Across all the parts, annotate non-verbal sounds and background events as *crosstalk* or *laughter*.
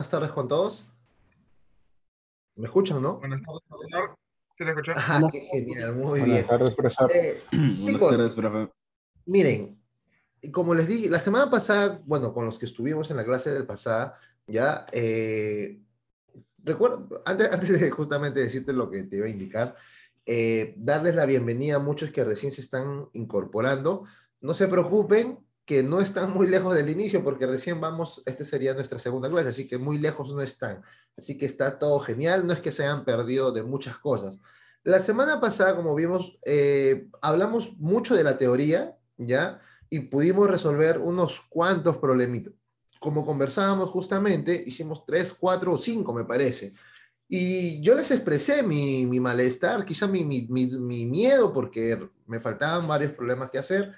Buenas tardes con todos. ¿Me escuchan, no? Buenas tardes, profesor. ¿Se le escucha? Ah, qué genial, muy Buenas bien. Tardes, profesor. Eh, *clears throat* Buenas tardes, profesor. Miren, como les dije, la semana pasada, bueno, con los que estuvimos en la clase del pasado, ya, eh, recuerdo, antes, antes de justamente decirte lo que te iba a indicar, eh, darles la bienvenida a muchos que recién se están incorporando. No se preocupen, que no están muy lejos del inicio, porque recién vamos, esta sería nuestra segunda clase, así que muy lejos no están. Así que está todo genial, no es que se hayan perdido de muchas cosas. La semana pasada, como vimos, eh, hablamos mucho de la teoría, ¿ya? Y pudimos resolver unos cuantos problemitos. Como conversábamos justamente, hicimos tres, cuatro o cinco, me parece. Y yo les expresé mi, mi malestar, quizá mi, mi miedo, porque me faltaban varios problemas que hacer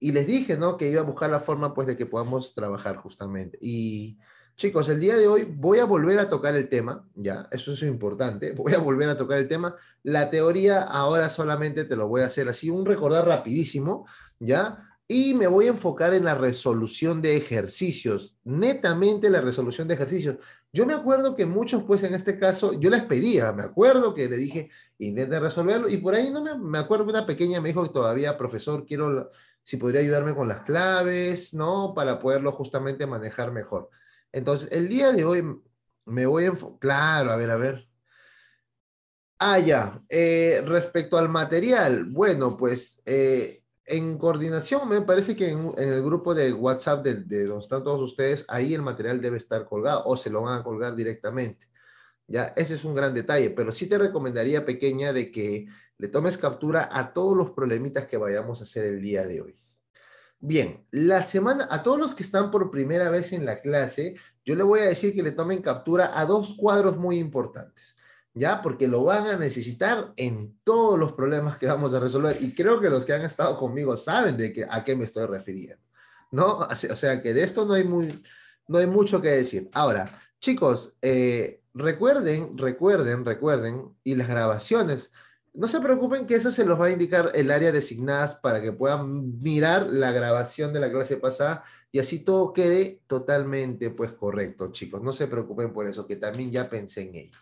y les dije, ¿no? Que iba a buscar la forma, pues, de que podamos trabajar justamente. Y, chicos, el día de hoy voy a volver a tocar el tema, ya, eso es importante, *laughs* voy a volver a tocar el tema. La teoría ahora solamente te lo voy a hacer así, un recordar rapidísimo, ya. Y me voy a enfocar en la resolución de ejercicios, netamente la resolución de ejercicios. Yo me acuerdo que muchos, pues en este caso, yo les pedía, me acuerdo que le dije, intenten resolverlo, y por ahí no me, acuerdo una pequeña me dijo todavía, profesor, quiero si podría ayudarme con las claves, ¿no? Para poderlo justamente manejar mejor. Entonces, el día de hoy me voy a... Claro, a ver, a ver. Ah, ya. Eh, respecto al material, bueno, pues eh, en coordinación, me parece que en, el grupo de WhatsApp de, donde están todos ustedes, ahí el material debe estar colgado o se lo van a colgar directamente. Ya, ese es un gran detalle, pero sí te recomendaría, pequeña, de que le tomes captura a todos los problemitas que vayamos a hacer el día de hoy. Bien, la semana, a todos los que están por primera vez en la clase, yo le voy a decir que le tomen captura a dos cuadros muy importantes, ¿ya? Porque lo van a necesitar en todos los problemas que vamos a resolver. Y creo que los que han estado conmigo saben de que, a qué me estoy refiriendo, ¿no? O sea que de esto no hay, muy, no hay mucho que decir. Ahora, chicos, eh, recuerden, recuerden, recuerden, y las grabaciones, no se preocupen que eso se los va a indicar el área designada para que puedan mirar la grabación de la clase pasada y así todo quede totalmente pues correcto, chicos. No se preocupen por eso, que también ya pensé en ello.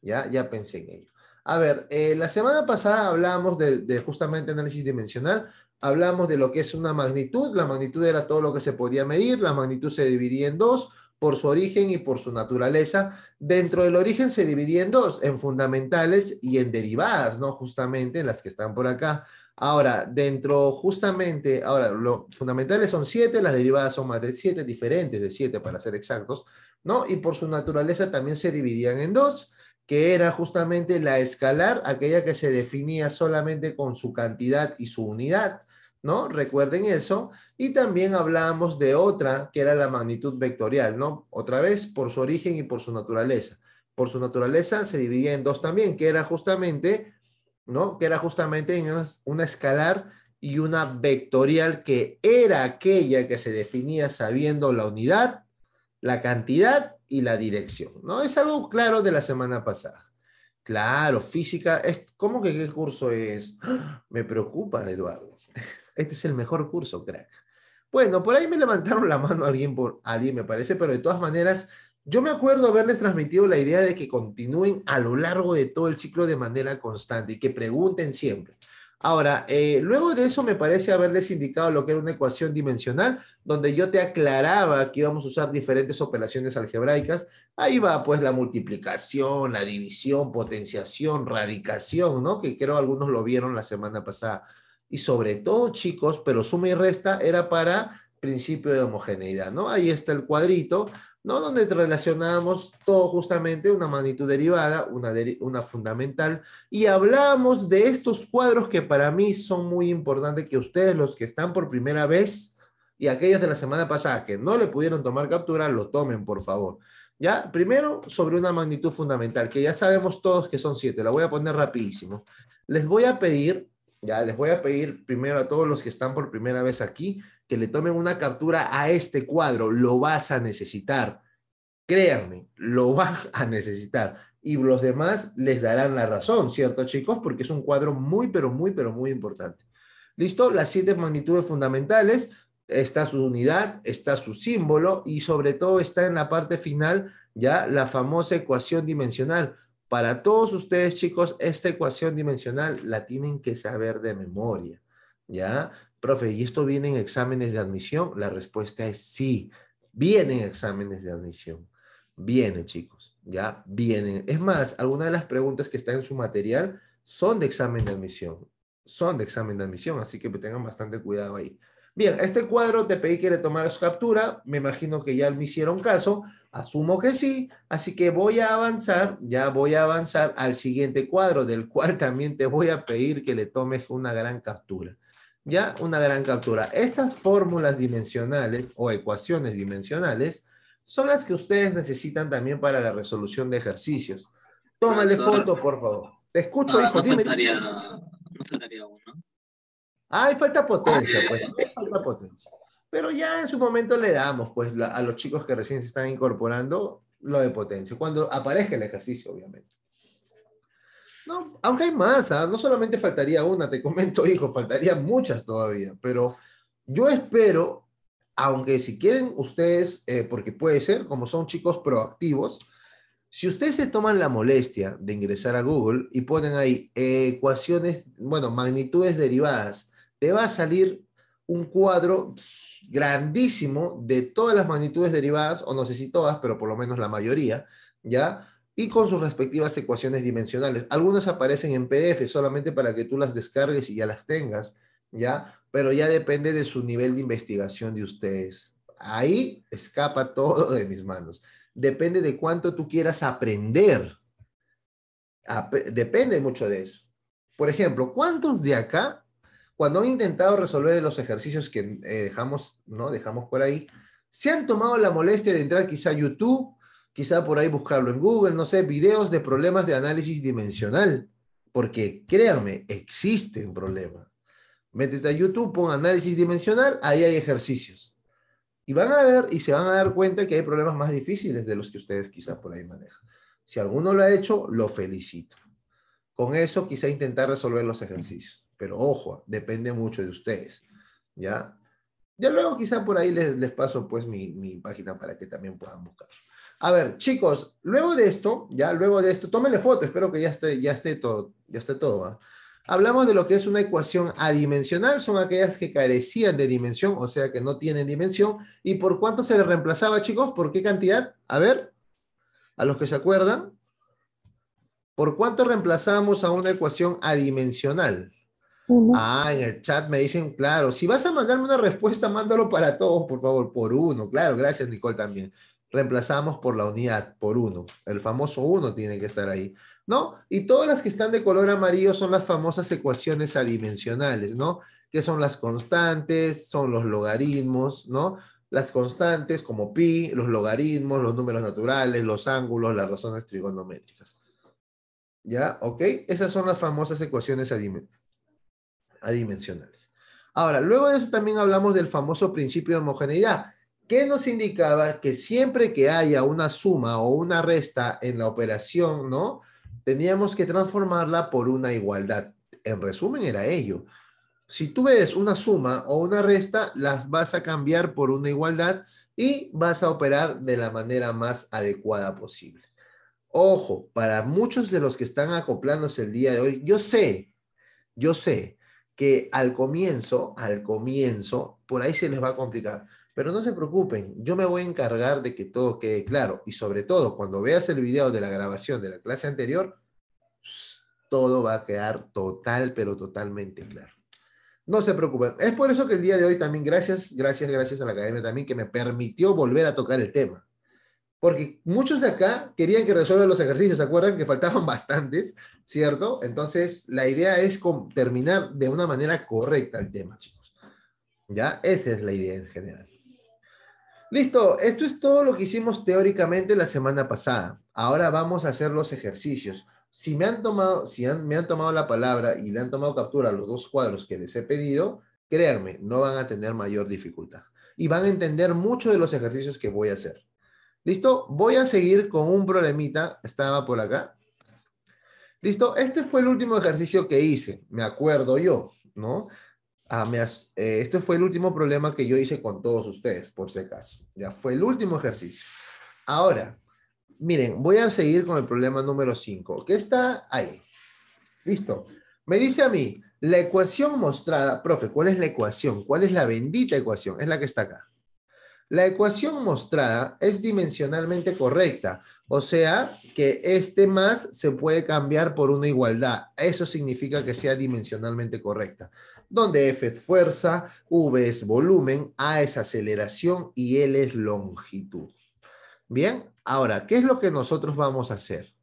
Ya, ya pensé en ello. A ver, eh, la semana pasada hablamos de, de, justamente análisis dimensional, hablamos de lo que es una magnitud, la magnitud era todo lo que se podía medir, la magnitud se dividía en dos, por su origen y por su naturaleza. Dentro del origen se dividía en dos, en fundamentales y en derivadas, ¿no? Justamente las que están por acá. Ahora, dentro justamente, ahora, los fundamentales son siete, las derivadas son más de siete, diferentes de siete para ser exactos, ¿no? Y por su naturaleza también se dividían en dos, que era justamente la escalar, aquella que se definía solamente con su cantidad y su unidad, ¿no? Recuerden eso. Y también hablábamos de otra, que era la magnitud vectorial, ¿no? Otra vez, por su origen y por su naturaleza. Por su naturaleza se dividía en dos también, que era justamente, ¿no? Que era justamente una, escalar y una vectorial que era aquella que se definía sabiendo la unidad, la cantidad y la dirección, ¿no? Es algo claro de la semana pasada. Claro, física, ¿cómo que qué curso es? ¡Ah! Me preocupa, Eduardo. Este es el mejor curso, crack. Bueno, por ahí me levantaron la mano alguien, por, alguien me parece, pero de todas maneras, yo me acuerdo haberles transmitido la idea de que continúen a lo largo de todo el ciclo de manera constante y que pregunten siempre. Ahora, eh, luego de eso me parece haberles indicado lo que era una ecuación dimensional, donde yo te aclaraba que íbamos a usar diferentes operaciones algebraicas. Ahí va pues la multiplicación, la división, potenciación, radicación, ¿no? Que creo algunos lo vieron la semana pasada y sobre todo, chicos, pero suma y resta era para principio de homogeneidad, ¿no? Ahí está el cuadrito, ¿no? Donde relacionamos todo justamente una magnitud derivada, una, una fundamental, y hablamos de estos cuadros que para mí son muy importantes que ustedes, los que están por primera vez, y aquellos de la semana pasada que no le pudieron tomar captura, lo tomen, por favor. ¿Ya? Primero, sobre una magnitud fundamental, que ya sabemos todos que son siete. La voy a poner rapidísimo. Les voy a pedir ya les voy a pedir primero a todos los que están por primera vez aquí que le tomen una captura a este cuadro. Lo vas a necesitar. Créanme, lo vas a necesitar. Y los demás les darán la razón, ¿cierto, chicos? Porque es un cuadro muy, pero muy, pero muy importante. ¿Listo? Las siete magnitudes fundamentales. Está su unidad, está su símbolo y sobre todo está en la parte final ya la famosa ecuación dimensional para todos ustedes, chicos, esta ecuación dimensional la tienen que saber de memoria, ¿ya? Profe, ¿y esto viene en exámenes de admisión? La respuesta es sí, vienen exámenes de admisión. Viene, chicos, ¿ya? Vienen. Es más, algunas de las preguntas que están en su material son de examen de admisión. Son de examen de admisión, así que tengan bastante cuidado ahí. Bien, este cuadro te pedí que le tomaras captura, me imagino que ya me hicieron caso, Asumo que sí, así que voy a avanzar, ya voy a avanzar al siguiente cuadro, del cual también te voy a pedir que le tomes una gran captura. Ya, una gran captura. Esas fórmulas dimensionales o ecuaciones dimensionales son las que ustedes necesitan también para la resolución de ejercicios. Tómale foto, por favor. Te escucho, hijo. Dime. no faltaría uno. Ay, falta potencia, ah, pues. Falta potencia. Pero ya en su momento le damos, pues, a los chicos que recién se están incorporando, lo de potencia, cuando aparezca el ejercicio, obviamente. No, aunque hay más, ¿ah? no solamente faltaría una, te comento, *laughs* hijo, faltarían muchas todavía, pero yo espero, aunque si quieren ustedes, eh, porque puede ser, como son chicos proactivos, si ustedes se toman la molestia de ingresar a Google y ponen ahí ecuaciones, bueno, magnitudes derivadas, te va a salir un cuadro grandísimo de todas las magnitudes derivadas, o no sé si todas, pero por lo menos la mayoría, ¿ya? Y con sus respectivas ecuaciones dimensionales. Algunas aparecen en PDF solamente para que tú las descargues y ya las tengas, ¿ya? Pero ya depende de su nivel de investigación de ustedes. Ahí escapa todo de mis manos. Depende de cuánto tú quieras aprender. depende mucho de eso. Por ejemplo, ¿cuántos de acá cuando han intentado resolver los ejercicios que eh, dejamos, ¿no? dejamos por ahí, se han tomado la molestia de entrar quizá a YouTube, quizá por ahí buscarlo en Google, no sé, videos de problemas de análisis dimensional, porque créanme, un problema. Métete a YouTube, pon análisis dimensional, ahí hay ejercicios. Y van a ver y se van a dar cuenta que hay problemas más difíciles de los que ustedes quizá por ahí manejan. Si alguno lo ha hecho, lo felicito. Con eso quizá intentar resolver los ejercicios pero ojo, depende mucho de ustedes, ¿ya? Ya luego quizá por ahí les, paso pues mi, página para que también puedan buscar. A ver, chicos, luego de esto, ya luego de esto, tómenle foto, espero que ya esté, ya esté todo, ya esté todo. ¿ah? Hablamos de lo que es una ecuación adimensional, son aquellas que carecían de dimensión, o sea que no tienen dimensión. ¿Y por cuánto se les reemplazaba, chicos? ¿Por qué cantidad? A ver, a los que se acuerdan, ¿por cuánto reemplazamos a una ecuación adimensional? Ah, en el chat me dicen, claro, si vas a mandarme una respuesta, mándalo para todos, por favor, por uno. Claro, gracias Nicole también. Reemplazamos por la unidad, por uno. El famoso uno tiene que estar ahí, ¿no? Y todas las que están de color amarillo son las famosas ecuaciones adimensionales, ¿no? Que son las constantes, son los logaritmos, ¿no? Las constantes como pi, los logaritmos, los números naturales, los ángulos, las razones trigonométricas. ¿Ya? ¿Ok? Esas son las famosas ecuaciones adimensionales adimensionales. Ahora, luego de eso también hablamos del famoso principio de homogeneidad, que nos indicaba que siempre que haya una suma o una resta en la operación, ¿no? Teníamos que transformarla por una igualdad. En resumen, era ello. Si tú ves una suma o una resta, las vas a cambiar por una igualdad y vas a operar de la manera más adecuada posible. Ojo, para muchos de los que están acoplándose el día de hoy, yo sé, yo sé que al comienzo, al comienzo, por ahí se les va a complicar. Pero no se preocupen, yo me voy a encargar de que todo quede claro. Y sobre todo, cuando veas el video de la grabación de la clase anterior, todo va a quedar total, pero totalmente claro. No se preocupen. Es por eso que el día de hoy también, gracias, gracias, gracias a la academia también, que me permitió volver a tocar el tema. Porque muchos de acá querían que resuelvan los ejercicios, ¿se acuerdan? Que faltaban *laughs* bastantes. ¿cierto? Entonces, la idea es terminar de una manera correcta el tema, chicos. ¿Ya? Esa es la idea en general. Listo, esto es todo lo que hicimos teóricamente la semana pasada. Ahora vamos a hacer los ejercicios. Si me han tomado, si me han tomado la palabra y le han tomado captura los dos cuadros que les he pedido, créanme, no van a tener mayor dificultad. Y van a entender mucho de los ejercicios que voy a hacer. ¿Listo? Voy a seguir con un problemita. Estaba por acá Listo, este fue el último ejercicio que hice, me acuerdo yo, ¿no? Ah, eh, este fue el último problema que yo hice con todos ustedes, por si acaso. Ya fue el último ejercicio. Ahora, miren, voy a seguir con el problema número 5, que está ahí. Listo. Me dice a mí, la ecuación mostrada, profe, ¿cuál es la ecuación? ¿Cuál es la bendita ecuación? Es la que está acá. La ecuación mostrada es dimensionalmente correcta, o sea que este más se puede cambiar por una igualdad. Eso significa que sea dimensionalmente correcta, donde F es fuerza, V es volumen, A es aceleración y L es longitud. Bien, ahora, ¿qué es lo que nosotros vamos a hacer?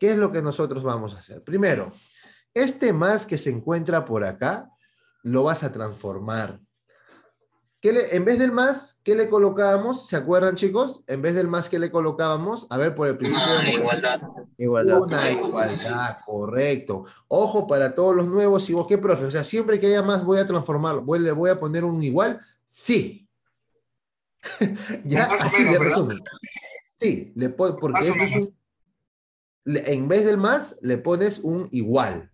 ¿Qué es lo que nosotros vamos a hacer? Primero, este más que se encuentra por acá, lo vas a transformar en vez del más, ¿qué le colocábamos? ¿Se acuerdan, chicos? En vez del más, ¿qué le colocábamos? A ver, por el principio ah, de igualdad. Una igualdad, correcto. Ojo para todos los nuevos y vos, ¿qué profe? O sea, siempre que haya más voy a transformarlo. Voy, le voy a poner un igual, sí. *laughs* ya, así de resumen. Sí, le porque en vez del más, le pones un igual.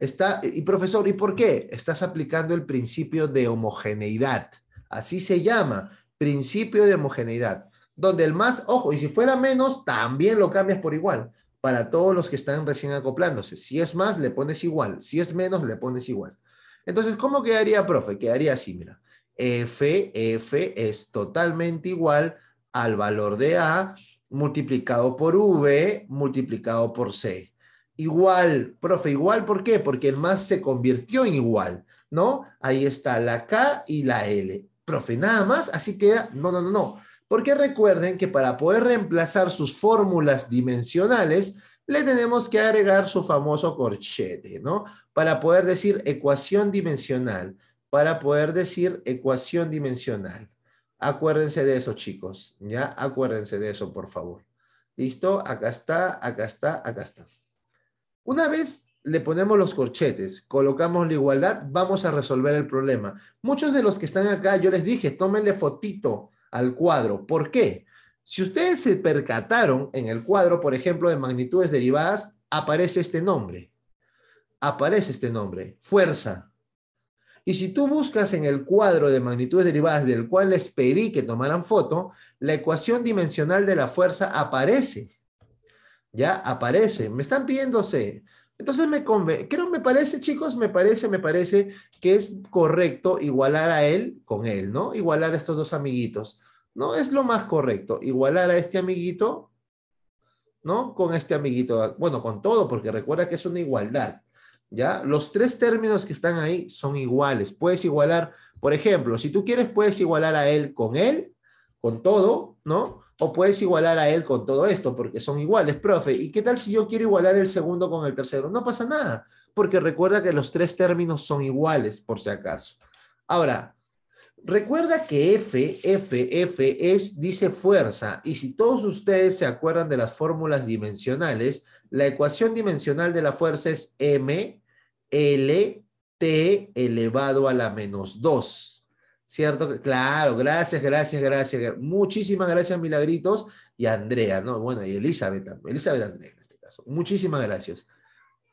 Está, y profesor, ¿y por qué? Estás aplicando el principio de homogeneidad. Así se llama, principio de homogeneidad, donde el más, ojo, y si fuera menos, también lo cambias por igual, para todos los que están recién acoplándose. Si es más, le pones igual, si es menos, le pones igual. Entonces, ¿cómo quedaría, profe? Quedaría así, mira. F, F es totalmente igual al valor de A multiplicado por V multiplicado por C. Igual, profe, igual, ¿por qué? Porque el más se convirtió en igual, ¿no? Ahí está la K y la L profe, nada más, así que no, no, no, no. Porque recuerden que para poder reemplazar sus fórmulas dimensionales, le tenemos que agregar su famoso corchete, ¿no? Para poder decir ecuación dimensional, para poder decir ecuación dimensional. Acuérdense de eso, chicos, ¿ya? Acuérdense de eso, por favor. ¿Listo? Acá está, acá está, acá está. Una vez le ponemos los corchetes, colocamos la igualdad, vamos a resolver el problema. Muchos de los que están acá, yo les dije, tómenle fotito al cuadro. ¿Por qué? Si ustedes se percataron en el cuadro, por ejemplo, de magnitudes derivadas, aparece este nombre. Aparece este nombre, fuerza. Y si tú buscas en el cuadro de magnitudes derivadas del cual les pedí que tomaran foto, la ecuación dimensional de la fuerza aparece. Ya aparece. Me están pidiéndose... Entonces me creo, me parece, chicos, me parece, me parece que es correcto igualar a él con él, ¿no? Igualar a estos dos amiguitos. No es lo más correcto, igualar a este amiguito, ¿no? Con este amiguito, bueno, con todo, porque recuerda que es una igualdad, ¿ya? Los tres términos que están ahí son iguales. Puedes igualar, por ejemplo, si tú quieres, puedes igualar a él con él, con todo, ¿no? o puedes igualar a él con todo esto, porque son iguales, profe. ¿Y qué tal si yo quiero igualar el segundo con el tercero? No pasa nada, porque recuerda que los tres términos son iguales, por si acaso. Ahora, recuerda que F, F, F es, dice fuerza, y si todos ustedes se acuerdan de las fórmulas dimensionales, la ecuación dimensional de la fuerza es M, L, T elevado a la menos 2. ¿Cierto? Claro, gracias, gracias, gracias. Muchísimas gracias, Milagritos y Andrea, ¿no? Bueno, y Elizabeth, Elizabeth Andrea en este caso. Muchísimas gracias.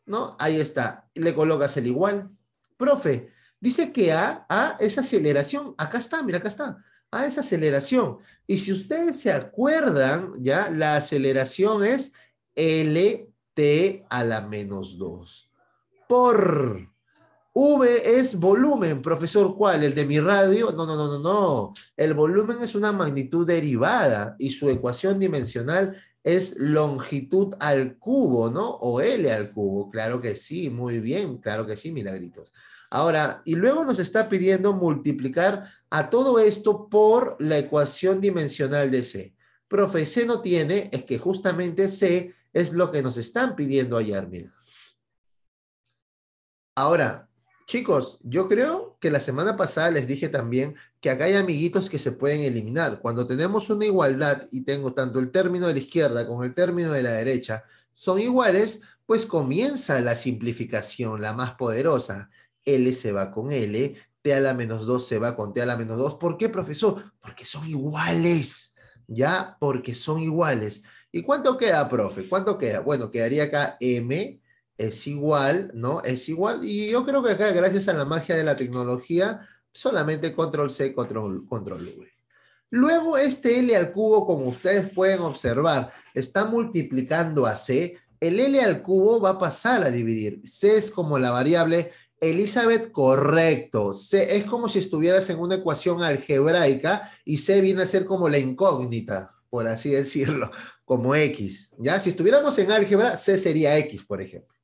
¿No? Ahí está. Le colocas el igual. Profe, dice que A, A es aceleración. Acá está, mira, acá está. A es aceleración. Y si ustedes se acuerdan, ya, la aceleración es LT a la menos 2. Por V es volumen, profesor, ¿cuál? ¿El de mi radio? No, no, no, no, no. El volumen es una magnitud derivada y su ecuación dimensional es longitud al cubo, ¿no? O L al cubo. Claro que sí, muy bien, claro que sí, milagritos. Ahora, y luego nos está pidiendo multiplicar a todo esto por la ecuación dimensional de C. Profe, C no tiene, es que justamente C es lo que nos están pidiendo hallar, mira. Ahora, Chicos, yo creo que la semana pasada les dije también que acá hay amiguitos que se pueden eliminar. Cuando tenemos una igualdad y tengo tanto el término de la izquierda como el término de la derecha, son iguales, pues comienza la simplificación, la más poderosa. L se va con L, T a la menos 2 se va con T a la menos 2. ¿Por qué, profesor? Porque son iguales, ya, porque son iguales. ¿Y cuánto queda, profe? ¿Cuánto queda? Bueno, quedaría acá M es igual, ¿no? Es igual, y yo creo que acá, gracias a la magia de la tecnología, solamente control C, control, control V. Luego este L al cubo, como ustedes pueden observar, está multiplicando a C. El L al cubo va a pasar a dividir. C es como la variable. Elizabeth, correcto. C es como si estuvieras en una ecuación algebraica y C viene a ser como la incógnita, por así decirlo, como X. ¿ya? Si estuviéramos en álgebra, C sería X, por ejemplo.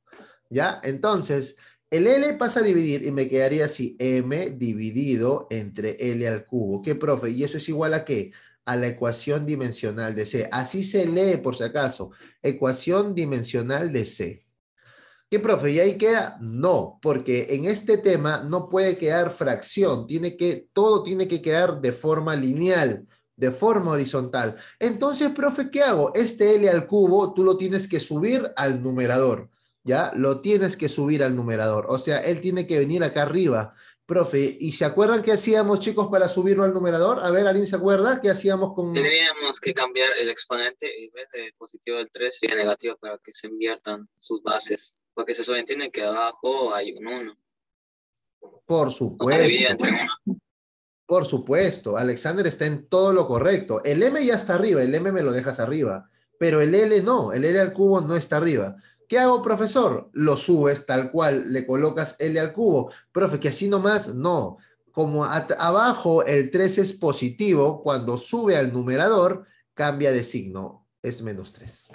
¿Ya? Entonces, el L pasa a dividir y me quedaría así, M dividido entre L al cubo. ¿Qué, profe? ¿Y eso es igual a qué? A la ecuación dimensional de C. Así se lee, por si acaso, ecuación dimensional de C. ¿Qué, profe? ¿Y ahí queda? No, porque en este tema no puede quedar fracción. Tiene que, todo tiene que quedar de forma lineal de forma horizontal. Entonces, profe, ¿qué hago? Este L al cubo tú lo tienes que subir al numerador. ¿ya? Lo tienes que subir al numerador. O sea, él tiene que venir acá arriba. Profe, ¿y se acuerdan qué hacíamos, chicos, para subirlo al numerador? A ver, ¿alguien se acuerda qué hacíamos con...? Tendríamos que cambiar el exponente en vez de positivo del 3 sería negativo para que se inviertan sus bases. Porque se sobreentiende que abajo hay un 1. Por supuesto. Por supuesto, Alexander está en todo lo correcto. El M ya está arriba, el M me lo dejas arriba, pero el L no, el L al cubo no está arriba. ¿Qué hago, profesor? Lo subes tal cual, le colocas L al cubo. Profe, que así nomás, no. Como abajo el 3 es positivo, cuando sube al numerador, cambia de signo, es menos 3.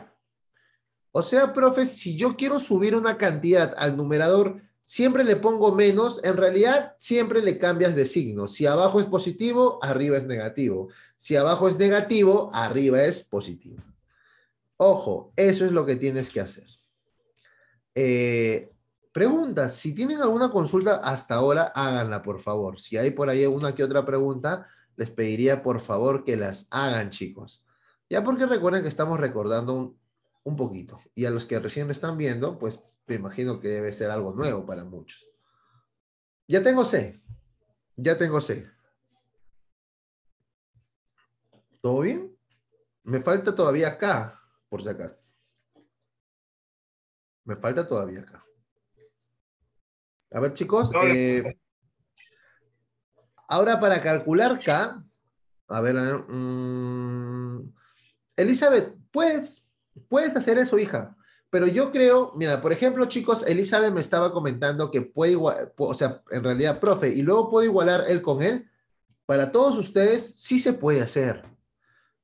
O sea, profe, si yo quiero subir una cantidad al numerador, siempre le pongo menos, en realidad siempre le cambias de signo. Si abajo es positivo, arriba es negativo. Si abajo es negativo, arriba es positivo. Ojo, eso es lo que tienes que hacer. Eh, preguntas, si tienen alguna consulta hasta ahora, háganla, por favor. Si hay por ahí una que otra pregunta, les pediría, por favor, que las hagan, chicos. Ya porque recuerden que estamos recordando un, poquito. Y a los que recién lo están viendo, pues me imagino que debe ser algo nuevo para muchos. Ya tengo C. Ya tengo C. ¿Todo bien? Me falta todavía acá, por si acaso. Me falta todavía acá. A ver, chicos. ahora eh, para calcular K, a ver, mm, Elizabeth, puedes, puedes hacer eso, hija. Pero yo creo, mira, por ejemplo, chicos, Elizabeth me estaba comentando que puede igualar, o sea, en realidad, profe, y luego puedo igualar él con él. Para todos ustedes, sí se puede hacer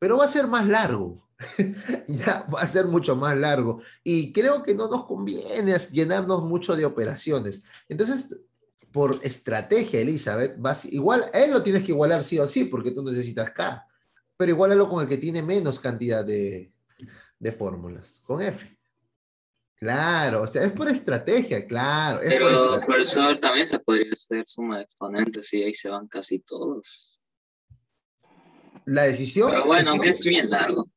pero va a ser más largo, *laughs* va a ser mucho más largo. Y creo que no nos conviene llenarnos mucho de operaciones. Entonces, por estrategia, Elizabeth, igual él lo tienes que igualar sí o sí, porque tú necesitas K, pero igualalo con el que tiene menos cantidad de, fórmulas, con F. Claro, o sea, es por estrategia, claro. pero, por eso también se podría hacer suma de exponentes y ahí se van casi todos la decisión... Pero bueno, aunque es bien largo.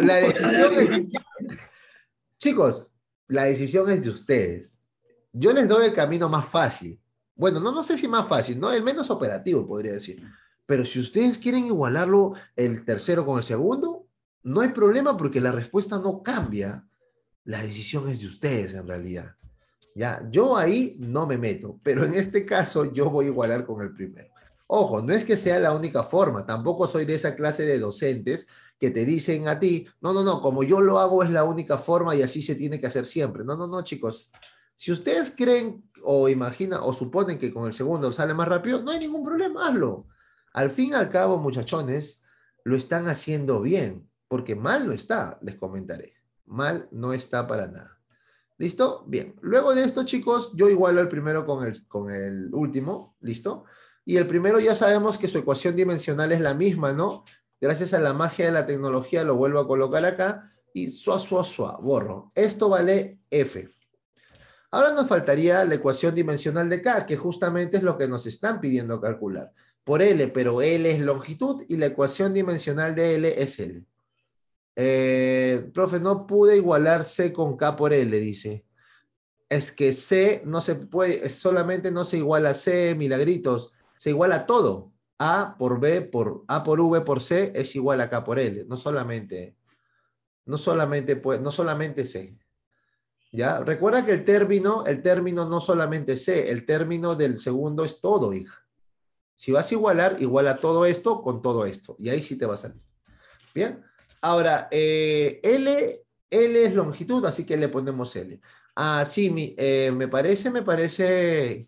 la decisión chicos, la decisión es de ustedes. Yo les doy el camino más fácil. Bueno, no, no sé si más fácil, ¿no? El menos operativo, podría decir. Pero si ustedes quieren igualarlo el tercero con el segundo, no hay problema porque la respuesta no cambia. La decisión es de ustedes en realidad. Ya, yo ahí no me meto, pero en este caso yo voy a igualar con el primero. Ojo, no es que sea la única forma, tampoco soy de esa clase de docentes que te dicen a ti, no, no, no, como yo lo hago es la única forma y así se tiene que hacer siempre. No, no, no, chicos. Si ustedes creen o imaginan o suponen que con el segundo sale más rápido, no hay ningún problema, hazlo. Al fin y al cabo, muchachones, lo están haciendo bien, porque mal no está, les comentaré. Mal no está para nada. ¿Listo? Bien. Luego de esto, chicos, yo igualo el primero con el, con el último. ¿Listo? Y el primero ya sabemos que su ecuación dimensional es la misma, ¿no? Gracias a la magia de la tecnología lo vuelvo a colocar acá y suá, suá, suá, borro. Esto vale f. Ahora nos faltaría la ecuación dimensional de k, que justamente es lo que nos están pidiendo calcular. Por L, pero L es longitud y la ecuación dimensional de L es L. Eh, profe, no pude igualar C con K por L, dice. Es que C no se puede, solamente no se iguala a C, milagritos se iguala a todo. A por B por A por V por C es igual a K por L. No solamente, no solamente, pues, no solamente C. ¿Ya? Recuerda que el término, el término no solamente C, el término del segundo es todo, hija. Si vas a igualar, iguala todo esto con todo esto. Y ahí sí te va a salir. Bien. Ahora, eh, L, L es longitud, así que le ponemos L. Ah, sí, eh, me parece, me parece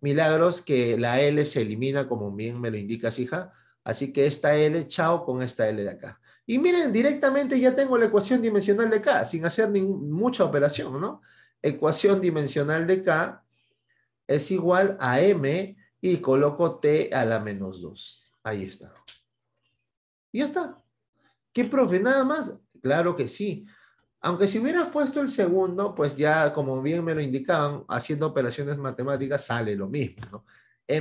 Milagros que la L se elimina, como bien me lo indicas, hija. Así que esta L, chao con esta L de acá. Y miren, directamente ya tengo la ecuación dimensional de K, sin hacer mucha operación, ¿no? Ecuación dimensional de K es igual a M y coloco T a la menos 2. Ahí está. Y ya está. ¿Qué profe? Nada más. Claro que sí. Aunque si hubieras puesto el segundo, pues ya, como bien me lo indicaban, haciendo operaciones matemáticas sale lo mismo, ¿no?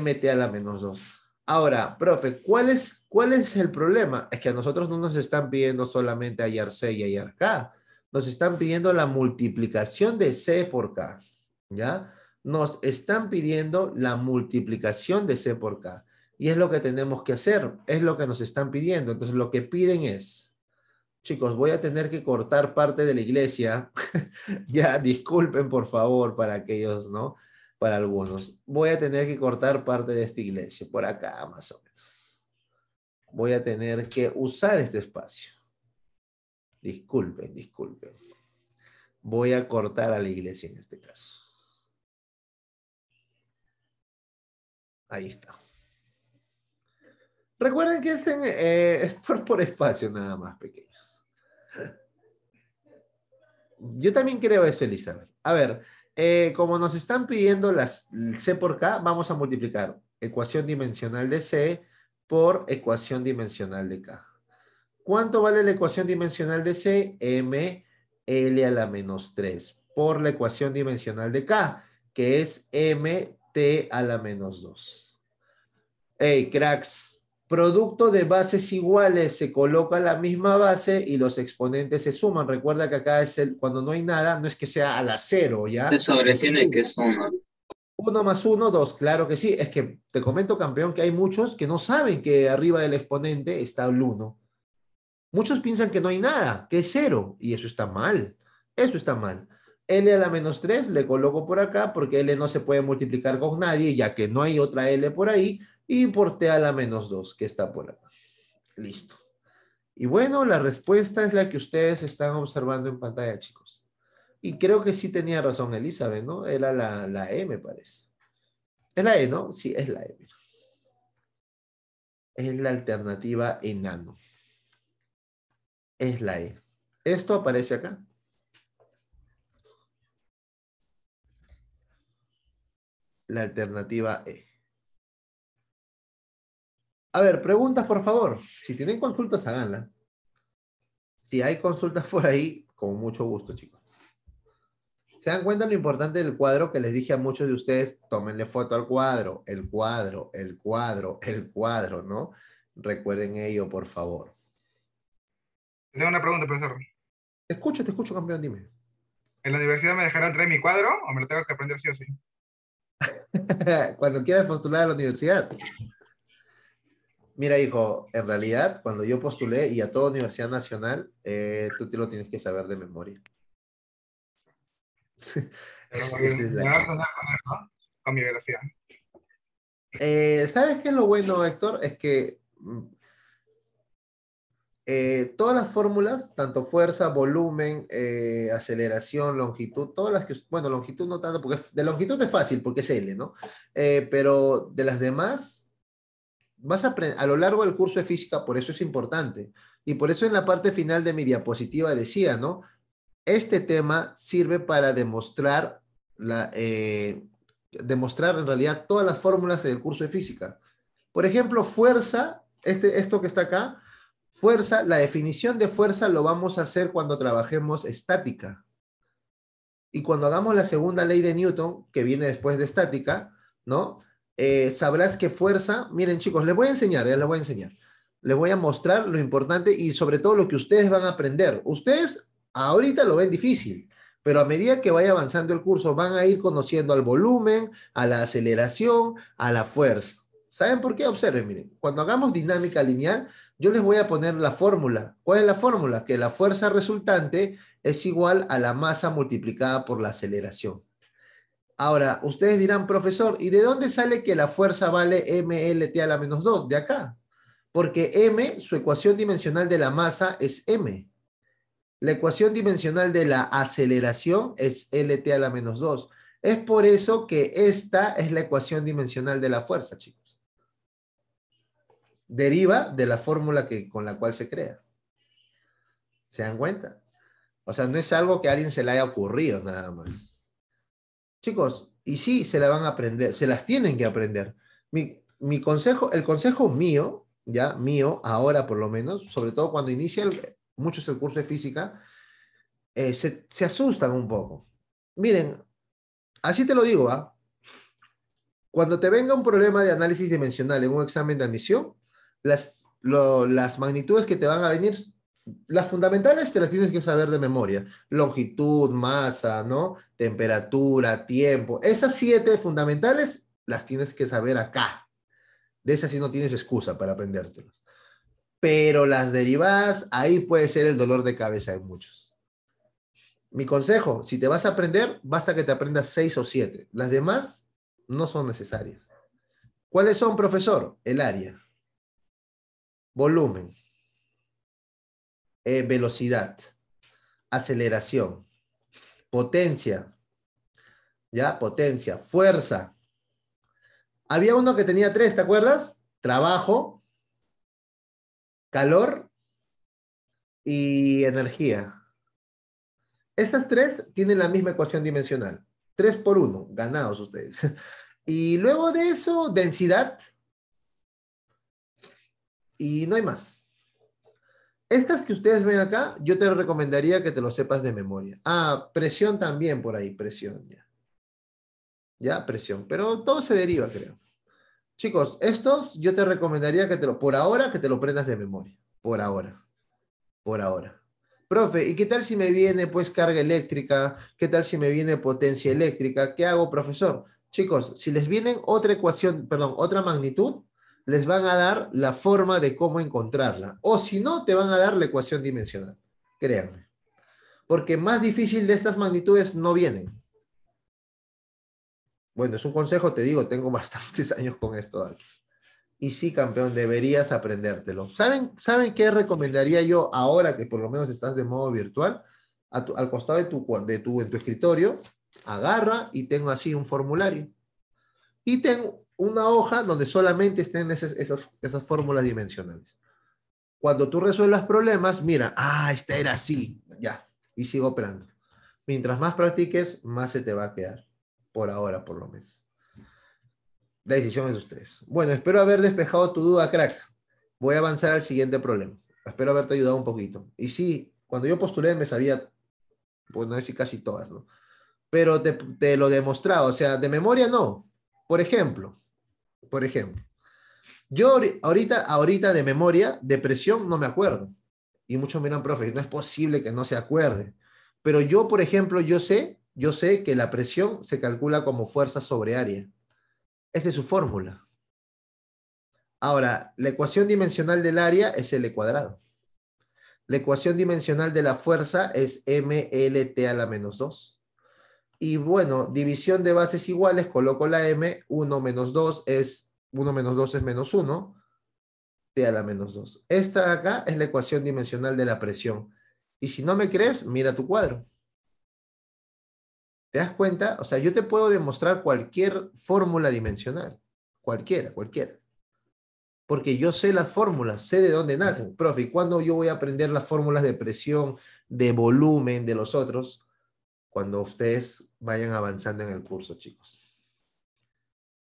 mt a la menos 2. Ahora, profe, ¿cuál es, ¿cuál es el problema? Es que a nosotros no nos están pidiendo solamente hallar C y hallar K. Nos están pidiendo la multiplicación de C por K, ¿ya? Nos están pidiendo la multiplicación de C por K. Y es lo que tenemos que hacer, es lo que nos están pidiendo. Entonces, lo que piden es chicos, voy a tener que cortar parte de la iglesia. *laughs* ya, disculpen por favor para aquellos, ¿no? Para algunos. Voy a tener que cortar parte de esta iglesia, por acá más o menos. Voy a tener que usar este espacio. Disculpen, disculpen. Voy a cortar a la iglesia en este caso. Ahí está. Recuerden que es, eh, por espacio nada más pequeño. Yo también creo eso, Elizabeth. A ver, eh, como nos están pidiendo las C por K, vamos a multiplicar ecuación dimensional de C por ecuación dimensional de K. ¿Cuánto vale la ecuación dimensional de C? M, L a la menos 3 por la ecuación dimensional de K, que es M, T a la menos 2. Hey, cracks, Producto de bases iguales, se coloca la misma base y los exponentes se suman. Recuerda que acá es el, cuando no hay nada, no es que sea a la cero... ¿ya? Se sobretiene que suma. Uno más uno, dos, claro que sí. Es que te comento, campeón, que hay muchos que no saben que arriba del exponente está el 1. Muchos piensan que no hay nada, que es cero, y eso está mal. Eso está mal. L a la menos tres... le coloco por acá porque L no se puede multiplicar con nadie, ya que no hay otra L por ahí y a la menos 2 que está por acá. Listo. Y bueno, la respuesta es la que ustedes están observando en pantalla, chicos. Y creo que sí tenía razón Elizabeth, ¿no? Era la, la E, me parece. Es la E, ¿no? Sí, es la E. Es la alternativa enano. Es la E. Esto aparece acá. La alternativa E. A ver, preguntas, por favor. Si tienen consultas, háganlas. Si hay consultas por ahí, con mucho gusto, chicos. ¿Se dan cuenta lo importante del cuadro que les dije a muchos de ustedes? Tómenle foto al cuadro, el cuadro, el cuadro, el cuadro, ¿no? Recuerden ello, por favor. Tengo una pregunta, profesor. Escucha, te escucho, campeón, dime. ¿En la universidad me dejarán traer mi cuadro o me lo tengo que aprender sí o sí? *laughs* Cuando quieras postular a la universidad. Mira, hijo, en realidad, cuando yo postulé y a toda Universidad Nacional, eh, tú te lo tienes que saber de memoria. a ¿Sabes qué es lo bueno, Héctor? Es que mm, eh, todas las fórmulas, tanto fuerza, volumen, eh, aceleración, longitud, todas las que, bueno, longitud no tanto, porque de longitud es fácil, porque es L, ¿no? pero de las demás, vas a, lo largo del curso de física, por eso es importante. Y por eso en la parte final de mi diapositiva decía, ¿no? Este tema sirve para demostrar, la, eh, demostrar en realidad todas las fórmulas del curso de física. Por ejemplo, fuerza, este, esto que está acá, fuerza, la definición de fuerza lo vamos a hacer cuando trabajemos estática. Y cuando hagamos la segunda ley de Newton, que viene después de estática, ¿no? Eh, sabrás qué fuerza, miren chicos, les voy a enseñar, les voy a enseñar, les voy a mostrar lo importante y sobre todo lo que ustedes van a aprender. Ustedes ahorita lo ven difícil, pero a medida que vaya avanzando el curso van a ir conociendo al volumen, a la aceleración, a la fuerza. ¿Saben por qué? Observen, miren, cuando hagamos dinámica lineal, yo les voy a poner la fórmula. ¿Cuál es la fórmula? Que la fuerza resultante es igual a la masa multiplicada por la aceleración. Ahora, ustedes dirán, profesor, ¿y de dónde sale que la fuerza vale MLT a la menos 2? De acá. Porque M, su ecuación dimensional de la masa es M. La ecuación dimensional de la aceleración es LT a la menos 2. Es por eso que esta es la ecuación dimensional de la fuerza, chicos. Deriva de la fórmula que, con la cual se crea. ¿Se dan cuenta? O sea, no es algo que a alguien se le haya ocurrido nada más. Chicos, y sí, se la van a aprender, se las tienen que aprender. Mi, consejo, el consejo mío, ya mío, ahora por lo menos, sobre todo cuando inicia el, muchos el curso de física, eh, se, asustan un poco. Miren, así te lo digo, Cuando te venga un problema de análisis dimensional en un examen de admisión, las, las magnitudes que te van a venir las fundamentales te las tienes que saber de memoria. Longitud, masa, ¿no? Temperatura, tiempo. Esas siete fundamentales las tienes que saber acá. De esas sí no tienes excusa para aprendértelas. Pero las derivadas, ahí puede ser el dolor de cabeza de muchos. Mi consejo, si te vas a aprender, basta que te aprendas seis o siete. Las demás no son necesarias. ¿Cuáles son, profesor? El área. Volumen eh, velocidad, aceleración, potencia, ¿ya? Potencia, fuerza. Había uno que tenía tres, ¿te acuerdas? Trabajo, calor y energía. Estas tres tienen la misma ecuación dimensional. Tres por uno, ganados ustedes. *laughs* Y luego de eso, densidad. Y no hay más. Estas que ustedes ven acá, yo te recomendaría que te lo sepas de memoria. Ah, presión también por ahí, presión ya. Ya, presión. Pero todo se deriva, creo. Chicos, estos yo te recomendaría que te lo, por ahora, que te lo prendas de memoria. Por ahora. Por ahora. Profe, ¿y qué tal si me viene pues carga eléctrica? ¿Qué tal si me viene potencia eléctrica? ¿Qué hago, profesor? Chicos, si les vienen otra ecuación, perdón, otra magnitud, les van a dar la forma de cómo encontrarla. O si no, te van a dar la ecuación dimensional. Créanme. Porque más difícil de estas magnitudes no vienen. Bueno, es un consejo, te digo, tengo *laughs* bastantes años con esto aquí. Y sí, campeón, deberías aprendértelo. ¿Saben, ¿saben qué recomendaría yo ahora que por lo menos estás de modo virtual? al costado de tu, de tu, en tu escritorio, agarra y tengo así un formulario. Y tengo una hoja donde solamente estén esas, fórmulas dimensionales. Cuando tú resuelvas problemas, mira, ah, esta era así, ya, y sigo operando. Mientras más practiques, más se te va a quedar, por ahora por lo menos. La decisión es de tres. Bueno, espero haber despejado tu duda, crack. Voy a avanzar al siguiente problema. Espero haberte ayudado un poquito. Y sí, cuando yo postulé me sabía, pues no si casi todas, ¿no? Pero te, te lo demostraba, o sea, de memoria no. Por ejemplo, por ejemplo. Yo ahorita, ahorita de memoria, de presión, no me acuerdo. Y muchos miran, profe, no es posible que no se acuerde. Pero yo, por ejemplo, yo sé, yo sé que la presión se calcula como fuerza sobre área. Esa es su fórmula. Ahora, la ecuación dimensional del área es L cuadrado. La ecuación dimensional de la fuerza es MLT a la menos 2. Y bueno, división de bases iguales, coloco la M, 1 menos 2 es 1 menos 2 es menos 1, T a la menos 2. Esta de acá es la ecuación dimensional de la presión. Y si no me crees, mira tu cuadro. ¿Te das cuenta? O sea, yo te puedo demostrar cualquier fórmula dimensional. Cualquiera, cualquiera. Porque yo sé las fórmulas, sé de dónde nacen. Profe, ¿y cuándo yo voy a aprender las fórmulas de presión, de volumen, de los otros? Cuando ustedes vayan avanzando en el curso, chicos.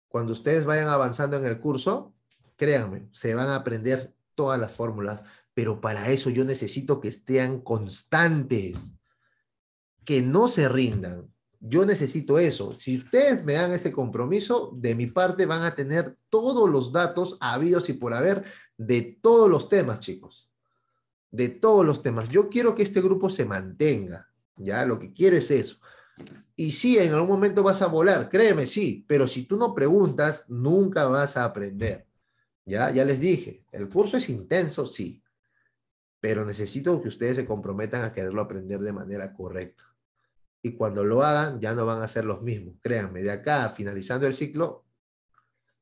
Cuando ustedes vayan avanzando en el curso, créanme, se van a aprender todas las fórmulas, pero para eso yo necesito que estén constantes, que no se rindan. Yo necesito eso. Si ustedes me dan ese compromiso, de mi parte van a tener todos los datos habidos y por haber de todos los temas, chicos. De todos los temas. Yo quiero que este grupo se mantenga. Ya, lo que quiero es eso. Y sí, en algún momento vas a volar, créeme, sí, pero si tú no preguntas, nunca vas a aprender. Ya, ya les dije, el curso es intenso, sí, pero necesito que ustedes se comprometan a quererlo aprender de manera correcta. Y cuando lo hagan, ya no van a ser los mismos. Créanme, de acá, finalizando el ciclo,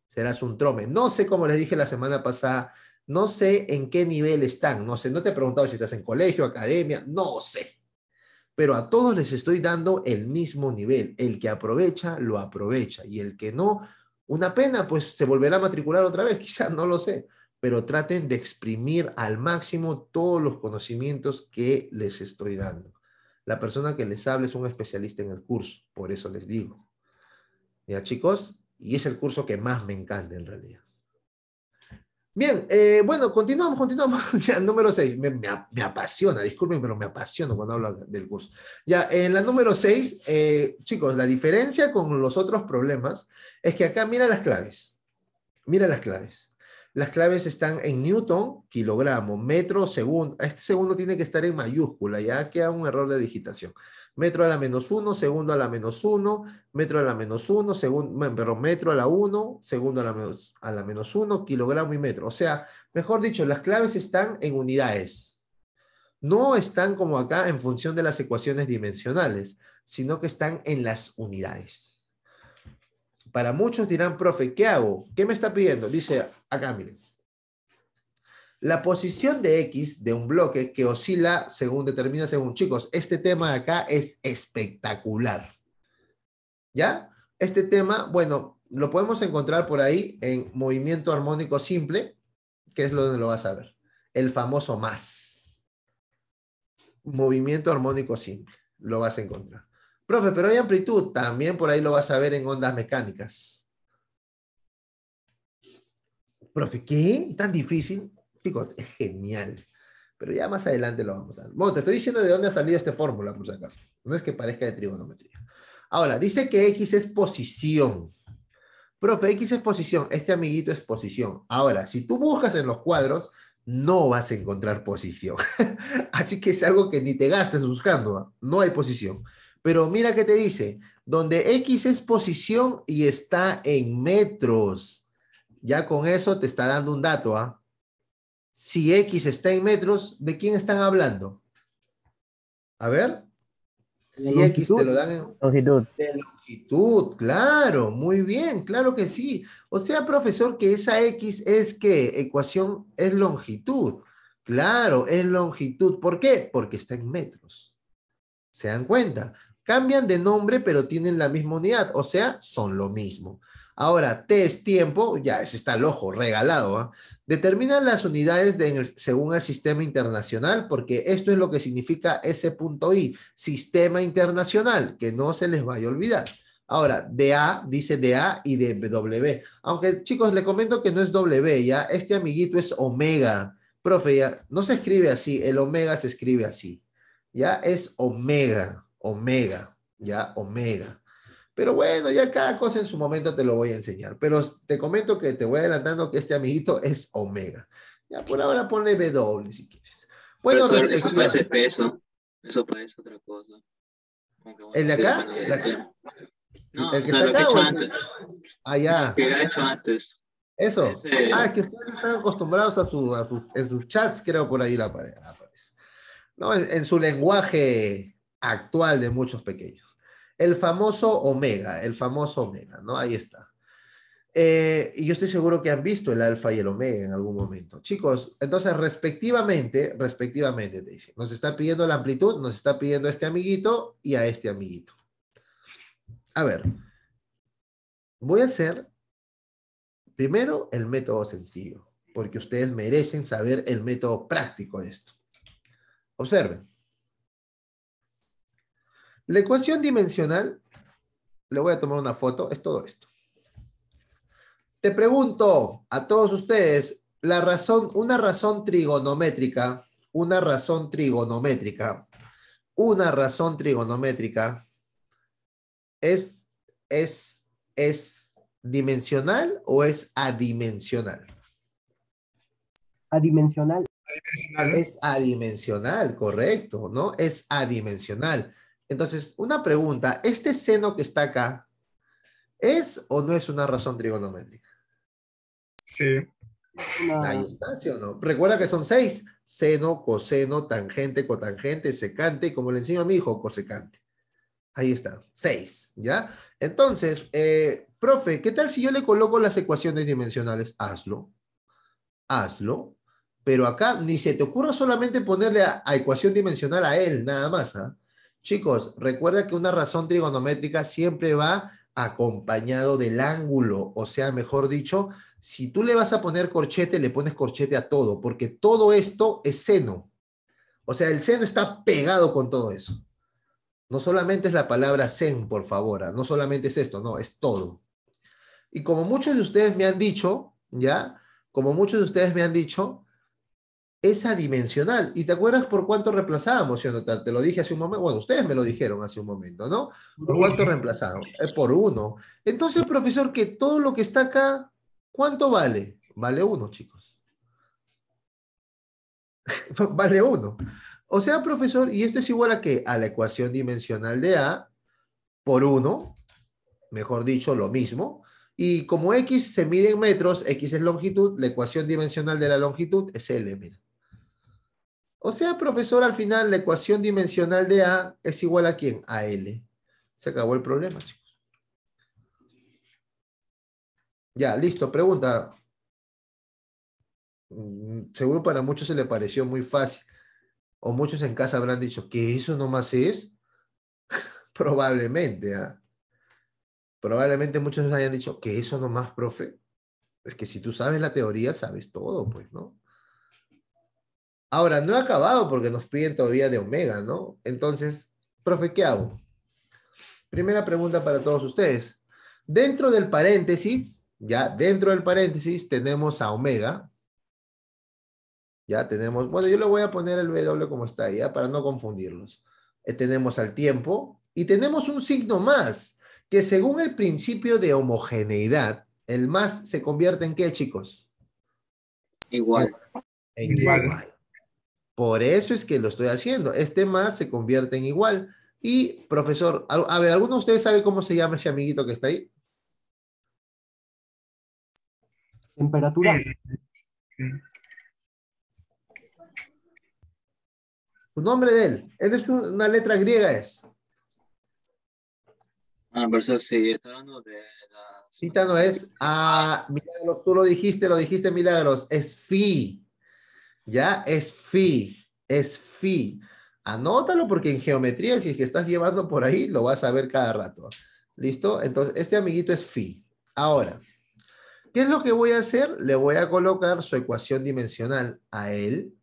serás un trome. No sé, cómo les dije la semana pasada, no sé en qué nivel están. No sé, no te he preguntado si estás en colegio, academia, no sé pero a todos les estoy dando el mismo nivel. El que aprovecha, lo aprovecha, y el que no, una pena, pues se volverá a matricular otra vez, *laughs* quizás, no lo sé, pero traten de exprimir al máximo todos los conocimientos que les estoy dando. La persona que les habla es un especialista en el curso, por eso les digo. Ya chicos, y es el curso que más me encanta en realidad. Bien, eh, bueno, continuamos, continuamos. *laughs* Ya, número 6, me, apasiona, disculpen, pero me apasiona cuando hablo del curso. Ya, en la número 6, eh, chicos, la diferencia con los otros problemas es que acá mira las claves. Mira las claves. Las claves están en newton, kilogramo, metro, segundo. Este segundo tiene que estar en mayúscula, ya que hay un error de digitación. Metro a la menos uno, segundo a la menos uno, metro a la menos uno, segundo, pero metro a la uno, segundo a la, menos, a la kilogramo y metro. O sea, mejor dicho, las claves están en unidades. No están como acá en función de las ecuaciones dimensionales, sino que están en las unidades para muchos dirán, profe, ¿qué hago? ¿Qué me está pidiendo? Dice, acá miren. La posición de X de un bloque que oscila según determina según. Chicos, este tema de acá es espectacular. ¿Ya? Este tema, bueno, lo podemos encontrar por ahí en movimiento armónico simple, que es lo donde lo vas a ver. El famoso más. Movimiento armónico simple, lo vas a encontrar. Profe, pero hay amplitud, también por ahí lo vas a ver en ondas mecánicas. Profe, ¿qué? ¿Tan difícil? Chicos, es genial. Pero ya más adelante lo vamos a ver. Bueno, te estoy diciendo de dónde ha salido esta fórmula, por acá. No es que parezca de trigonometría. Ahora, dice que X es posición. Profe, X es posición, este amiguito es posición. Ahora, si tú buscas en los cuadros, no vas a encontrar posición. *laughs* Así que es algo que ni te gastes buscando, ¿ah? no hay posición. Pero mira qué te dice, donde X es posición y está en metros. Ya con eso te está dando un dato, ¿ah? Si X está en metros, ¿de quién están hablando? A ver. Si X te lo dan en longitud. longitud, claro, muy bien, claro que sí. O sea, profesor, que esa X es que ecuación es longitud. Claro, es longitud. ¿Por qué? Porque está en metros. ¿Se dan cuenta? Cambian de nombre, pero tienen la misma unidad, o sea, son lo mismo. Ahora, T es tiempo, ya está el ojo, regalado. ¿eh? Determinan las unidades de, según el sistema internacional, porque esto es lo que significa S.I, sistema internacional, que no se les vaya a olvidar. Ahora, A, dice A y de W. Aunque, chicos, le comento que no es W, ya. Este amiguito es omega. Profe, ya, no se escribe así. El omega se escribe así. Ya es omega omega, ya omega. Pero bueno, ya cada cosa en su momento te lo voy a enseñar. Pero te comento que te voy adelantando que este amiguito es omega. Ya por ahora ponle W si quieres. Bueno, eso puede ser peso. Eso puede otra cosa. ¿El de acá? ¿El el que está acá Allá. Ah, hecho antes. Eso. Ah, que ustedes están acostumbrados a, en sus chats, creo por ahí la pared. No, en su lenguaje actual de muchos pequeños. El famoso omega, el famoso omega, ¿no? Ahí está. Eh, y yo estoy seguro que han visto el alfa y el omega en algún momento. Chicos, entonces respectivamente, respectivamente, te dice, nos está pidiendo la amplitud, nos está pidiendo a este amiguito y a este amiguito. A ver, voy a hacer primero el método sencillo, porque ustedes merecen saber el método práctico de esto. Observen. La ecuación dimensional, le voy a tomar una foto, es todo esto. Te pregunto a todos ustedes, la razón, una razón trigonométrica, una razón trigonométrica, una razón trigonométrica es, es, es dimensional o es adimensional? Adimensional. Es adimensional, correcto, ¿no? Es adimensional. Entonces, una pregunta, ¿este seno que está acá es o no es una razón trigonométrica? Sí. ¿Hay Ahí o no? Recuerda que son seis. Seno, coseno, tangente, cotangente, secante, como le enseño a mi hijo, cosecante. Ahí está, seis, ¿ya? Entonces, eh, profe, ¿qué tal si yo le coloco las ecuaciones dimensionales? Hazlo, hazlo, pero acá ni se te ocurra solamente ponerle a, ecuación dimensional a él, nada más, ¿ah? Chicos, recuerda que una razón trigonométrica siempre va acompañado del ángulo, o sea, mejor dicho, si tú le vas a poner corchete, le pones corchete a todo, porque todo esto es seno. O sea, el seno está pegado con todo eso. No solamente es la palabra sen, por favor, ah, no solamente es esto, no, es todo. Y como muchos de ustedes me han dicho, ¿ya? Como muchos de ustedes me han dicho, es adimensional. ¿Y te acuerdas por cuánto reemplazábamos, Jonathan? Te lo dije hace un momento, bueno, ustedes me lo dijeron hace un momento, ¿no? ¿Por cuánto reemplazaron? es eh, por uno. Entonces, profesor, que todo lo que está acá, ¿cuánto vale? Vale uno, chicos. *laughs* vale uno. O sea, profesor, y esto es igual a que a la ecuación dimensional de A por uno. mejor dicho, lo mismo. Y como X se mide en metros, X es longitud, la ecuación dimensional de la longitud es L, mira. O sea, profesor, al final la ecuación dimensional de A es igual a quién? A L. Se acabó el problema, chicos. Ya, listo, pregunta. Mm, seguro para muchos se le pareció muy fácil. O muchos en casa habrán dicho que eso nomás es. *laughs* Probablemente, ¿ah? Probablemente muchos hayan dicho que eso nomás, profe. Es que si tú sabes la teoría, sabes todo, pues, ¿no? Ahora, no he acabado porque nos piden todavía de Omega, ¿no? Entonces, profe, ¿qué hago? Primera pregunta para todos ustedes. Dentro del paréntesis, ya dentro del paréntesis tenemos a Omega. Ya tenemos, bueno, yo le voy a poner el W como está, ya para no confundirlos. Eh, tenemos al tiempo y tenemos un signo más, que según el principio de homogeneidad, el más se convierte en qué, chicos? Igual. igual. igual. Por eso es que lo estoy haciendo. Este más se convierte en igual. Y, profesor, a, ver, ¿alguno de ustedes sabe cómo se llama ese amiguito que está ahí? Temperatura. Su nombre de él. Él es una letra griega, es. Ah, pero sí, está hablando de la... Cita no es. Ah, Milagros, tú lo dijiste, lo dijiste, Milagros. Es Fi. Ya es phi, es phi. Anótalo porque en geometría, si es que estás llevando por ahí, lo vas a ver cada rato. ¿Listo? Entonces, este amiguito es phi. Ahora, ¿qué es lo que voy a hacer? Le voy a colocar su ecuación dimensional a él,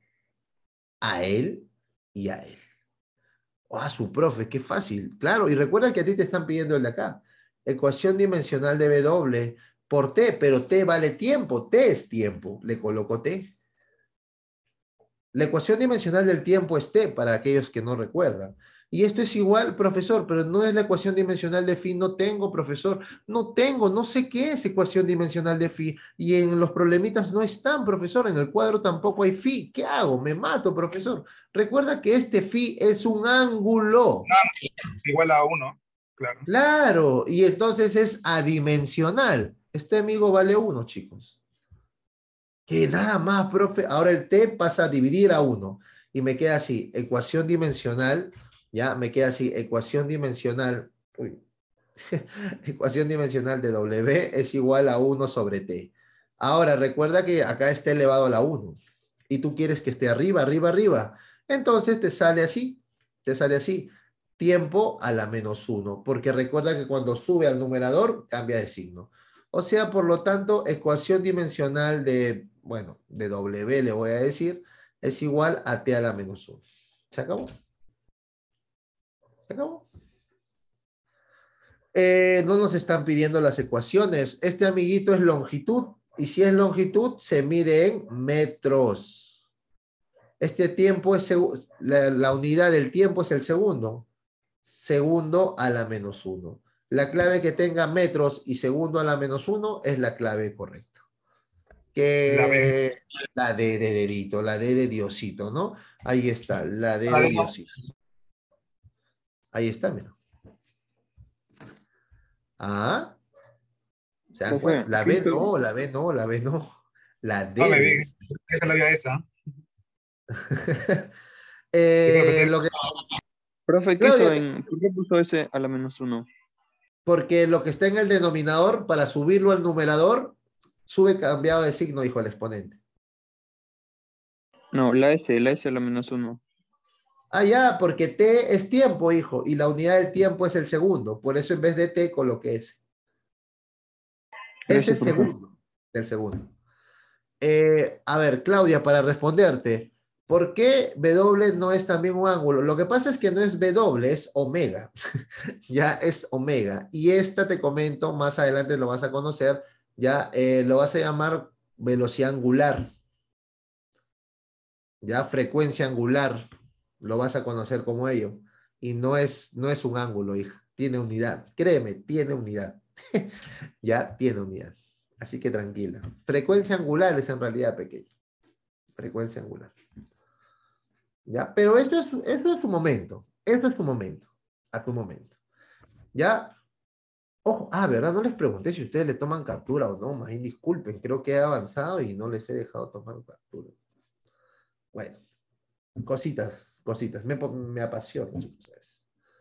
a él y a él. ¡Ah, su profe! ¡Qué fácil! Claro, y recuerda que a ti te están pidiendo el de acá. Ecuación dimensional de W por T, pero T vale tiempo. T es tiempo. Le coloco T. La ecuación dimensional del tiempo es T, para aquellos que no recuerdan. Y esto es igual, profesor, pero no es la ecuación dimensional de phi. No tengo, profesor. No tengo, no sé qué es ecuación dimensional de phi. Y en los problemitas no están, profesor. En el cuadro tampoco hay phi. ¿Qué hago? Me mato, profesor. Recuerda que este phi es un ángulo. igual a uno, claro. Claro, y entonces es adimensional. Este amigo vale uno, chicos. Que nada más, profe. Ahora el T pasa a dividir a 1 y me queda así, ecuación dimensional, ya me queda así, ecuación dimensional, uy, *laughs* ecuación dimensional de W es igual a 1 sobre T. Ahora, recuerda que acá está elevado a la 1 y tú quieres que esté arriba, arriba, arriba. Entonces te sale así, te sale así, tiempo a la menos 1, porque recuerda que cuando sube al numerador cambia de signo. O sea, por lo tanto, ecuación dimensional de bueno, de W le voy a decir, es igual a T a la menos 1. ¿Se acabó? ¿Se acabó? Eh, no nos están pidiendo las ecuaciones. Este amiguito es longitud. Y si es longitud, se mide en metros. Este tiempo es la, la unidad del tiempo es el segundo. Segundo a la menos 1. La clave que tenga metros y segundo a la menos 1 es la clave correcta que la, D de dedito, la D de Diosito, ¿no? Ahí está, la D de Diosito. Ahí está, mira. Ah. O La B no, la B no, la B no. La D. es la había esa. *laughs* Eh, pues, lo que... Profe, ¿qué en... ¿por qué puso ese a la menos uno? Porque lo que está en el denominador, para subirlo al numerador, Sube cambiado de signo, hijo, el exponente. No, la S, la S la menos uno. Ah, ya, porque T es tiempo, hijo, y la unidad del tiempo es el segundo. Por eso en vez de T coloqué S. S es el segundo. el segundo. Eh, a ver, Claudia, para responderte, ¿por qué W no es también un ángulo? Lo que pasa es que no es W, es omega. *laughs* ya es omega. Y esta te comento, más adelante lo vas a conocer, ya eh, lo vas a llamar velocidad angular, ya frecuencia angular, lo vas a conocer como ello. Y no es, no es un ángulo, hija, tiene unidad, créeme, tiene unidad, *laughs* ya tiene unidad. Así que tranquila. Frecuencia angular es en realidad pequeña. Frecuencia angular. ¿Ya? Pero eso es, su es tu momento. Eso es tu momento. A tu momento. ¿Ya? Ojo, ah, ¿verdad? No les pregunté si ustedes le toman captura o no, más bien disculpen, creo que he avanzado y no les he dejado tomar captura. Bueno, cositas, cositas, me, apasiona,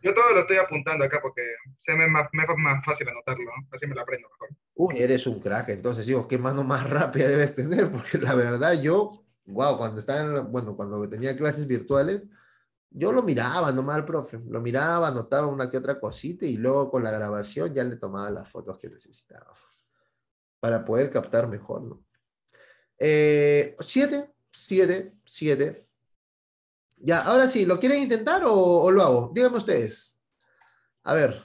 Yo todo lo estoy apuntando acá porque se me, fue más fácil anotarlo, así me lo aprendo mejor. Uy, eres un crack, entonces, digo, qué mano más rápida debes tener, porque la verdad yo, wow, cuando estaba, en, bueno, cuando tenía clases virtuales, yo lo miraba nomás al profe, lo miraba, anotaba una que otra cosita y luego con la grabación ya le tomaba las fotos que necesitaba para poder captar mejor, ¿no? Eh, siete, siete, siete. Ya, ahora sí, ¿lo quieren intentar o, lo hago? Díganme ustedes. A ver.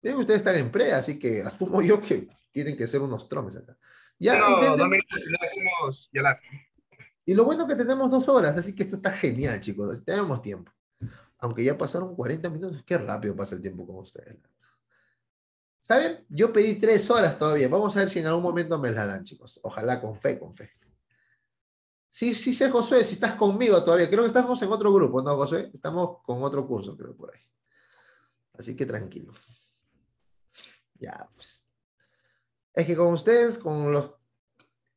Díganme ustedes están en pre, así que asumo yo que tienen que ser unos tromes acá. Ya, no, hacemos, ya y lo bueno es que tenemos dos horas, así que esto está genial, chicos. Tenemos tiempo. Aunque ya pasaron 40 minutos, qué rápido pasa el tiempo con ustedes. ¿Saben? Yo pedí tres horas todavía. Vamos a ver si en algún momento me la dan, chicos. Ojalá con fe, con fe. Sí, sí sé, Josué, si estás conmigo todavía. Creo que estamos en otro grupo, ¿no, Josué? Estamos con otro curso, creo, por ahí. Así que tranquilo. Ya, pues. Es que con ustedes, con los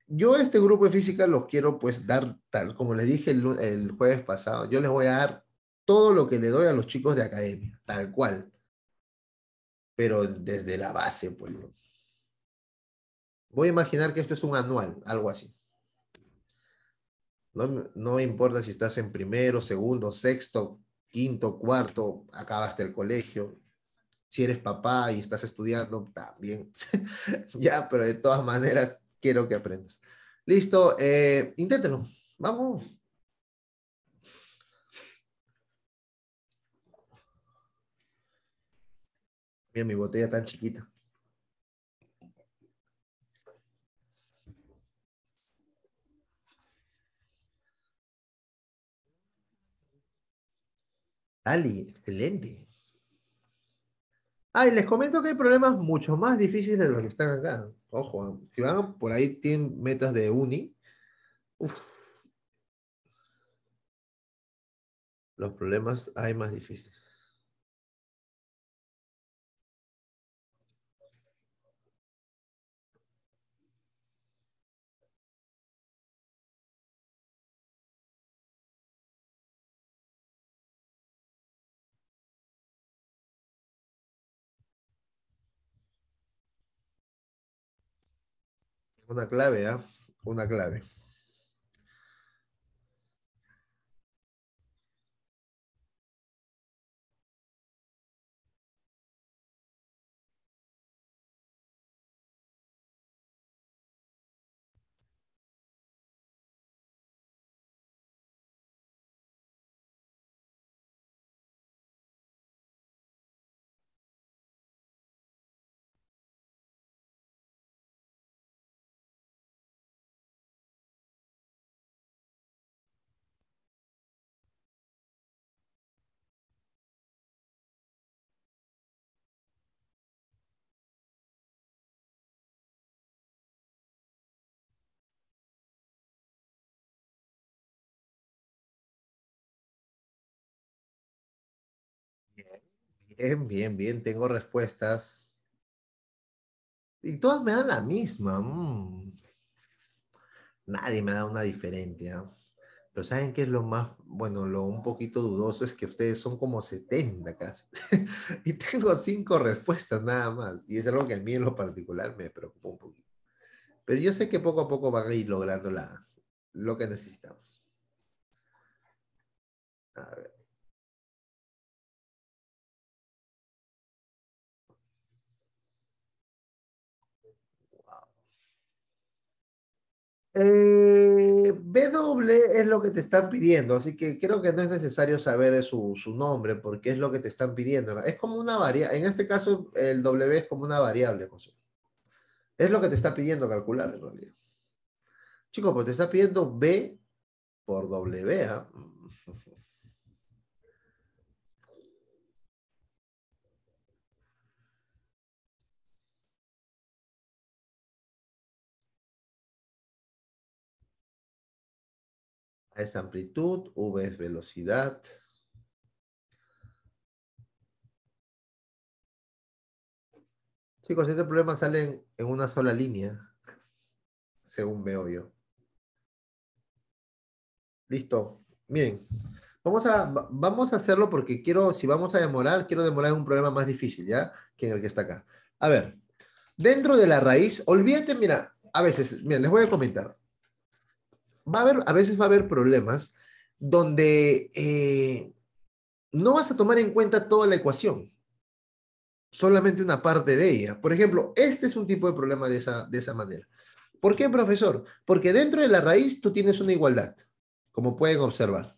yo este grupo de física lo quiero pues dar tal, como les dije el, jueves pasado, yo les voy a dar todo lo que le doy a los chicos de academia, tal cual. Pero desde la base, pues. Voy a imaginar que esto es un anual, algo así. No, no importa si estás en primero, segundo, sexto, quinto, cuarto, acabaste el colegio, si eres papá y estás estudiando, también. *laughs* ya, pero de todas maneras, quiero que aprendas. Listo, eh, inténtelo. Vamos. Mira mi botella tan chiquita. Ali, excelente. Ah, y les comento que hay problemas mucho más difíciles de los que están acá. Ojo, ¿eh? si van por ahí, tienen metas de uni. Los problemas hay más difíciles. Una clave, ¿ah? Una clave. Bien, bien, bien, tengo respuestas. Y todas me dan la misma. Mm. Nadie me da una diferencia. ¿ah? Pero ¿saben qué es lo más, bueno, lo un poquito dudoso es que ustedes son como 70 casi. *laughs* y tengo cinco respuestas nada más. Y es algo que a mí en lo particular me preocupa un poquito. Pero yo sé que poco a poco van a ir logrando la, lo que necesitamos. A ver. Eh, BW es lo que te están pidiendo, así que creo que no es necesario saber su, nombre porque es lo que te están pidiendo. Es como una variable, en este caso el W es como una variable, José. Es lo que te está pidiendo calcular en realidad. Chicos, pues te está pidiendo B por W. ¿ah? *laughs* es amplitud, V es velocidad. Chicos, este problema sale en una sola línea, según veo yo. Listo. Bien. Vamos a, vamos a hacerlo porque quiero, si vamos a demorar, quiero demorar en un problema más difícil, ¿ya? Que en el que está acá. A ver, dentro de la raíz, olvídate, mira, a veces, mira, les voy a comentar a veces va a haber problemas donde eh, no vas a tomar en cuenta toda la ecuación, solamente una parte de ella. Por ejemplo, este es un tipo de problema de esa, de manera. ¿Por qué, profesor? Porque dentro de la raíz tú tienes una igualdad, como pueden observar.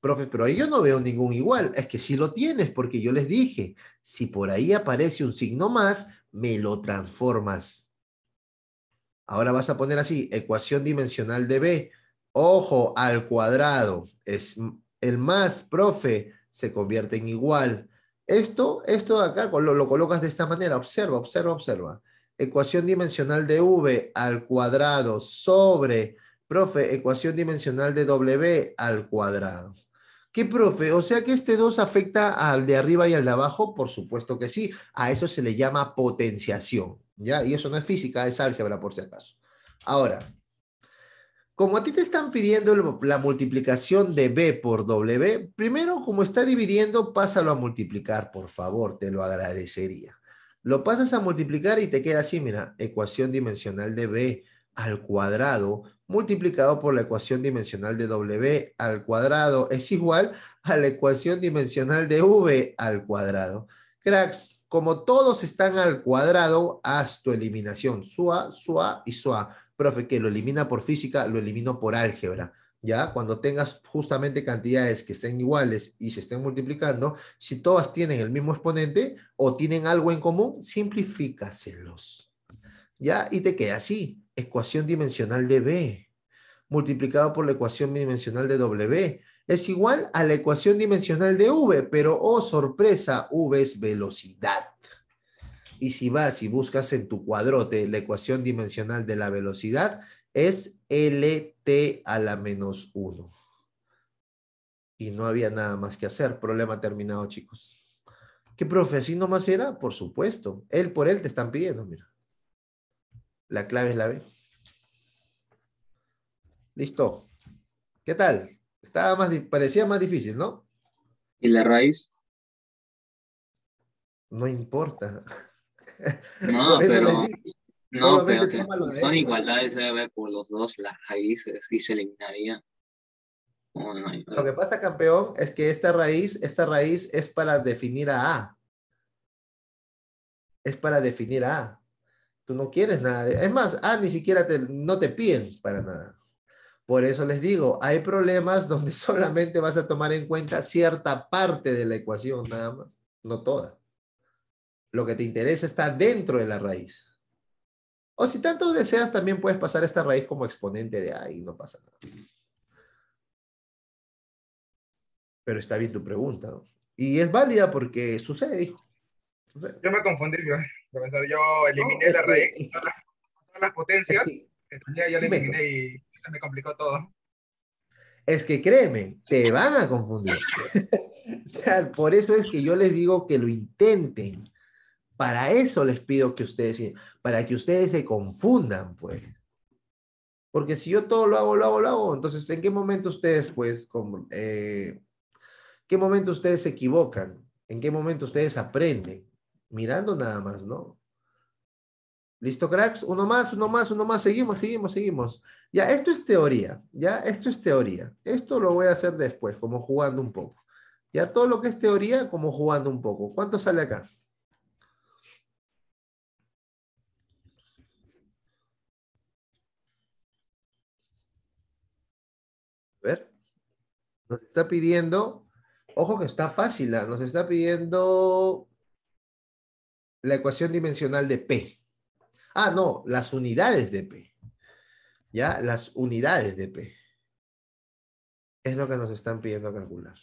Profe, pero ahí yo no veo ningún igual. Es que sí lo tienes, porque yo les dije, si por ahí aparece un signo más, me lo transformas. Ahora vas a poner así, ecuación dimensional de B Ojo al cuadrado. Es el más, profe, se convierte en igual. Esto, esto acá lo, lo colocas de esta manera. Observa, observa, observa. Ecuación dimensional de V al cuadrado sobre, profe, ecuación dimensional de W al cuadrado. ¿Qué, profe? O sea que este 2 afecta al de arriba y al de abajo, por supuesto que sí. A eso se le llama potenciación, ¿ya? Y eso no es física, es álgebra por si acaso. Ahora, como a ti te están pidiendo la multiplicación de B por W, primero como está dividiendo, pásalo a multiplicar, por favor, te lo agradecería. Lo pasas a multiplicar y te queda así, mira, ecuación dimensional de B al cuadrado multiplicado por la ecuación dimensional de W al cuadrado es igual a la ecuación dimensional de V al cuadrado. Cracks, como todos están al cuadrado, haz tu eliminación. Sua, sua y sua profe, que lo elimina por física, lo elimino por álgebra. ¿ya? Cuando tengas justamente cantidades que estén iguales y se estén multiplicando, si todas tienen el mismo exponente o tienen algo en común, simplifícaselos, ¿ya? Y te queda así, ecuación dimensional de B multiplicado por la ecuación dimensional de W es igual a la ecuación dimensional de V, pero, oh sorpresa, V es velocidad. Y si vas y buscas en tu cuadrote la ecuación dimensional de la velocidad, es LT a la menos 1. Y no había nada más que hacer. Problema terminado, chicos. ¿Qué profe? no nomás era? Por supuesto. Él por él te están pidiendo, mira. La clave es la B. Listo. ¿Qué tal? Estaba más, parecía más difícil, ¿no? ¿Y la raíz? No importa. No, pero, no, pero son igualdades debe haber por los dos las raíces y se eliminaría. Lo que pasa, campeón, es que esta raíz, esta raíz es para definir a A. Es para definir a A. Tú no quieres nada. Es más, A ni siquiera te, no te piden para nada. Por eso les digo, hay problemas donde *laughs* solamente vas a tomar en cuenta cierta parte de la ecuación, nada más, no toda. Lo que te interesa está dentro de la raíz. O si tanto deseas, también puedes pasar esta raíz como exponente de ahí, no pasa nada. Pero está bien tu pregunta. Y es válida porque sucede, hijo. Yo me confundí, profesor. Yo eliminé la raíz, las, potencias. que, la eliminé y se me complicó todo. Es que créeme, te van a confundir. *laughs* por eso es que yo les digo que lo intenten. Para eso les pido que ustedes, para que ustedes se confundan, pues. Porque si yo todo lo hago, lo hago, lo hago, entonces, ¿en qué momento ustedes, pues, eh, qué momento ustedes se equivocan? ¿En qué momento ustedes aprenden? Mirando nada más, ¿no? ¿Listo, cracks? Uno más, uno más, uno más. Seguimos, seguimos, seguimos. Ya, esto es teoría. Ya, esto es teoría. Esto lo voy a hacer después, como jugando un poco. Ya, todo lo que es teoría, como jugando un poco. ¿Cuánto sale acá? A ver. Nos está pidiendo, ojo que está fácil, ¿ah? nos está pidiendo la ecuación dimensional de P. Ah, no, las unidades de P. Ya, las unidades de P. Es lo que nos están pidiendo calcular.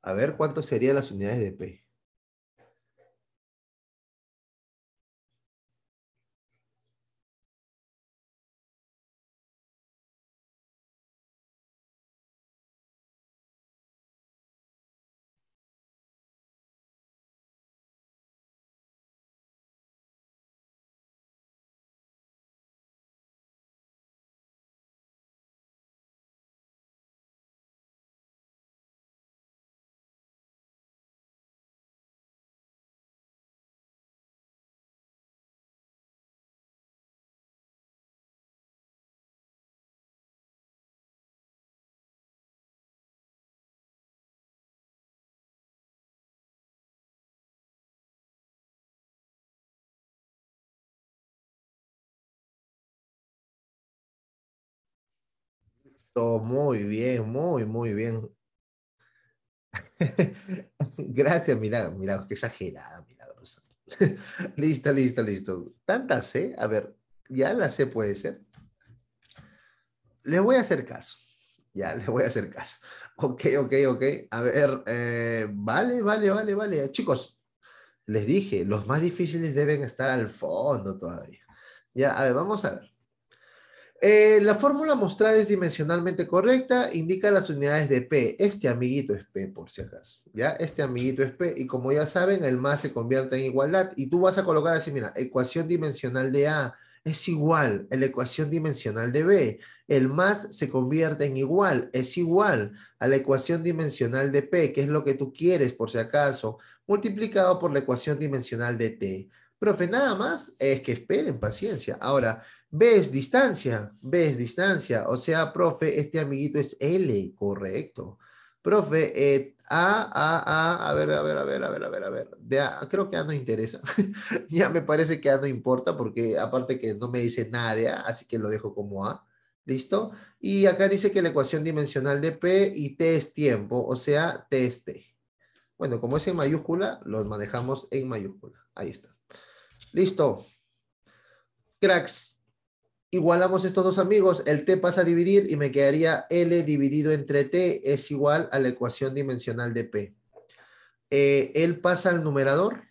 A ver, ¿cuánto serían las unidades de P? muy bien, muy, muy bien. *laughs* Gracias, Milagro. mirá qué exagerada, milagrosa. *laughs* listo, listo, listo. Tantas, ¿eh? A ver, ya las sé, puede ser. Le voy a hacer caso. Ya, *laughs* le voy a hacer caso. Ok, ok, ok. A ver, eh, vale, vale, vale, vale. Chicos, les dije, los más difíciles deben estar al fondo todavía. Ya, a ver, vamos a ver. Eh, la fórmula mostrada es dimensionalmente correcta, indica las unidades de P. Este amiguito es P, por si acaso. ¿Ya? Este amiguito es P. Y como ya saben, el más se convierte en igualdad. Y tú vas a colocar así, mira, ecuación dimensional de A es igual a la ecuación dimensional de B. El más se convierte en igual, es igual a la ecuación dimensional de P, que es lo que tú quieres, por si acaso, multiplicado por la ecuación dimensional de T. Profe, nada más es que esperen paciencia. Ahora, B es distancia, B es distancia. O sea, profe, este amiguito es L, correcto. Profe, eh, A, A, A, a ver, a ver, a ver, a ver, a ver, a ver. creo que A no interesa. *laughs* ya me parece que A no importa porque aparte que no me dice nada de A, así que lo dejo como A. ¿Listo? Y acá dice que la ecuación dimensional de P y T es tiempo, o sea, T es T. Bueno, como es en mayúscula, los manejamos en mayúscula. Ahí está. Listo. Cracks, igualamos estos dos amigos, el t pasa a dividir y me quedaría L dividido entre t es igual a la ecuación dimensional de p. Eh, él pasa al numerador,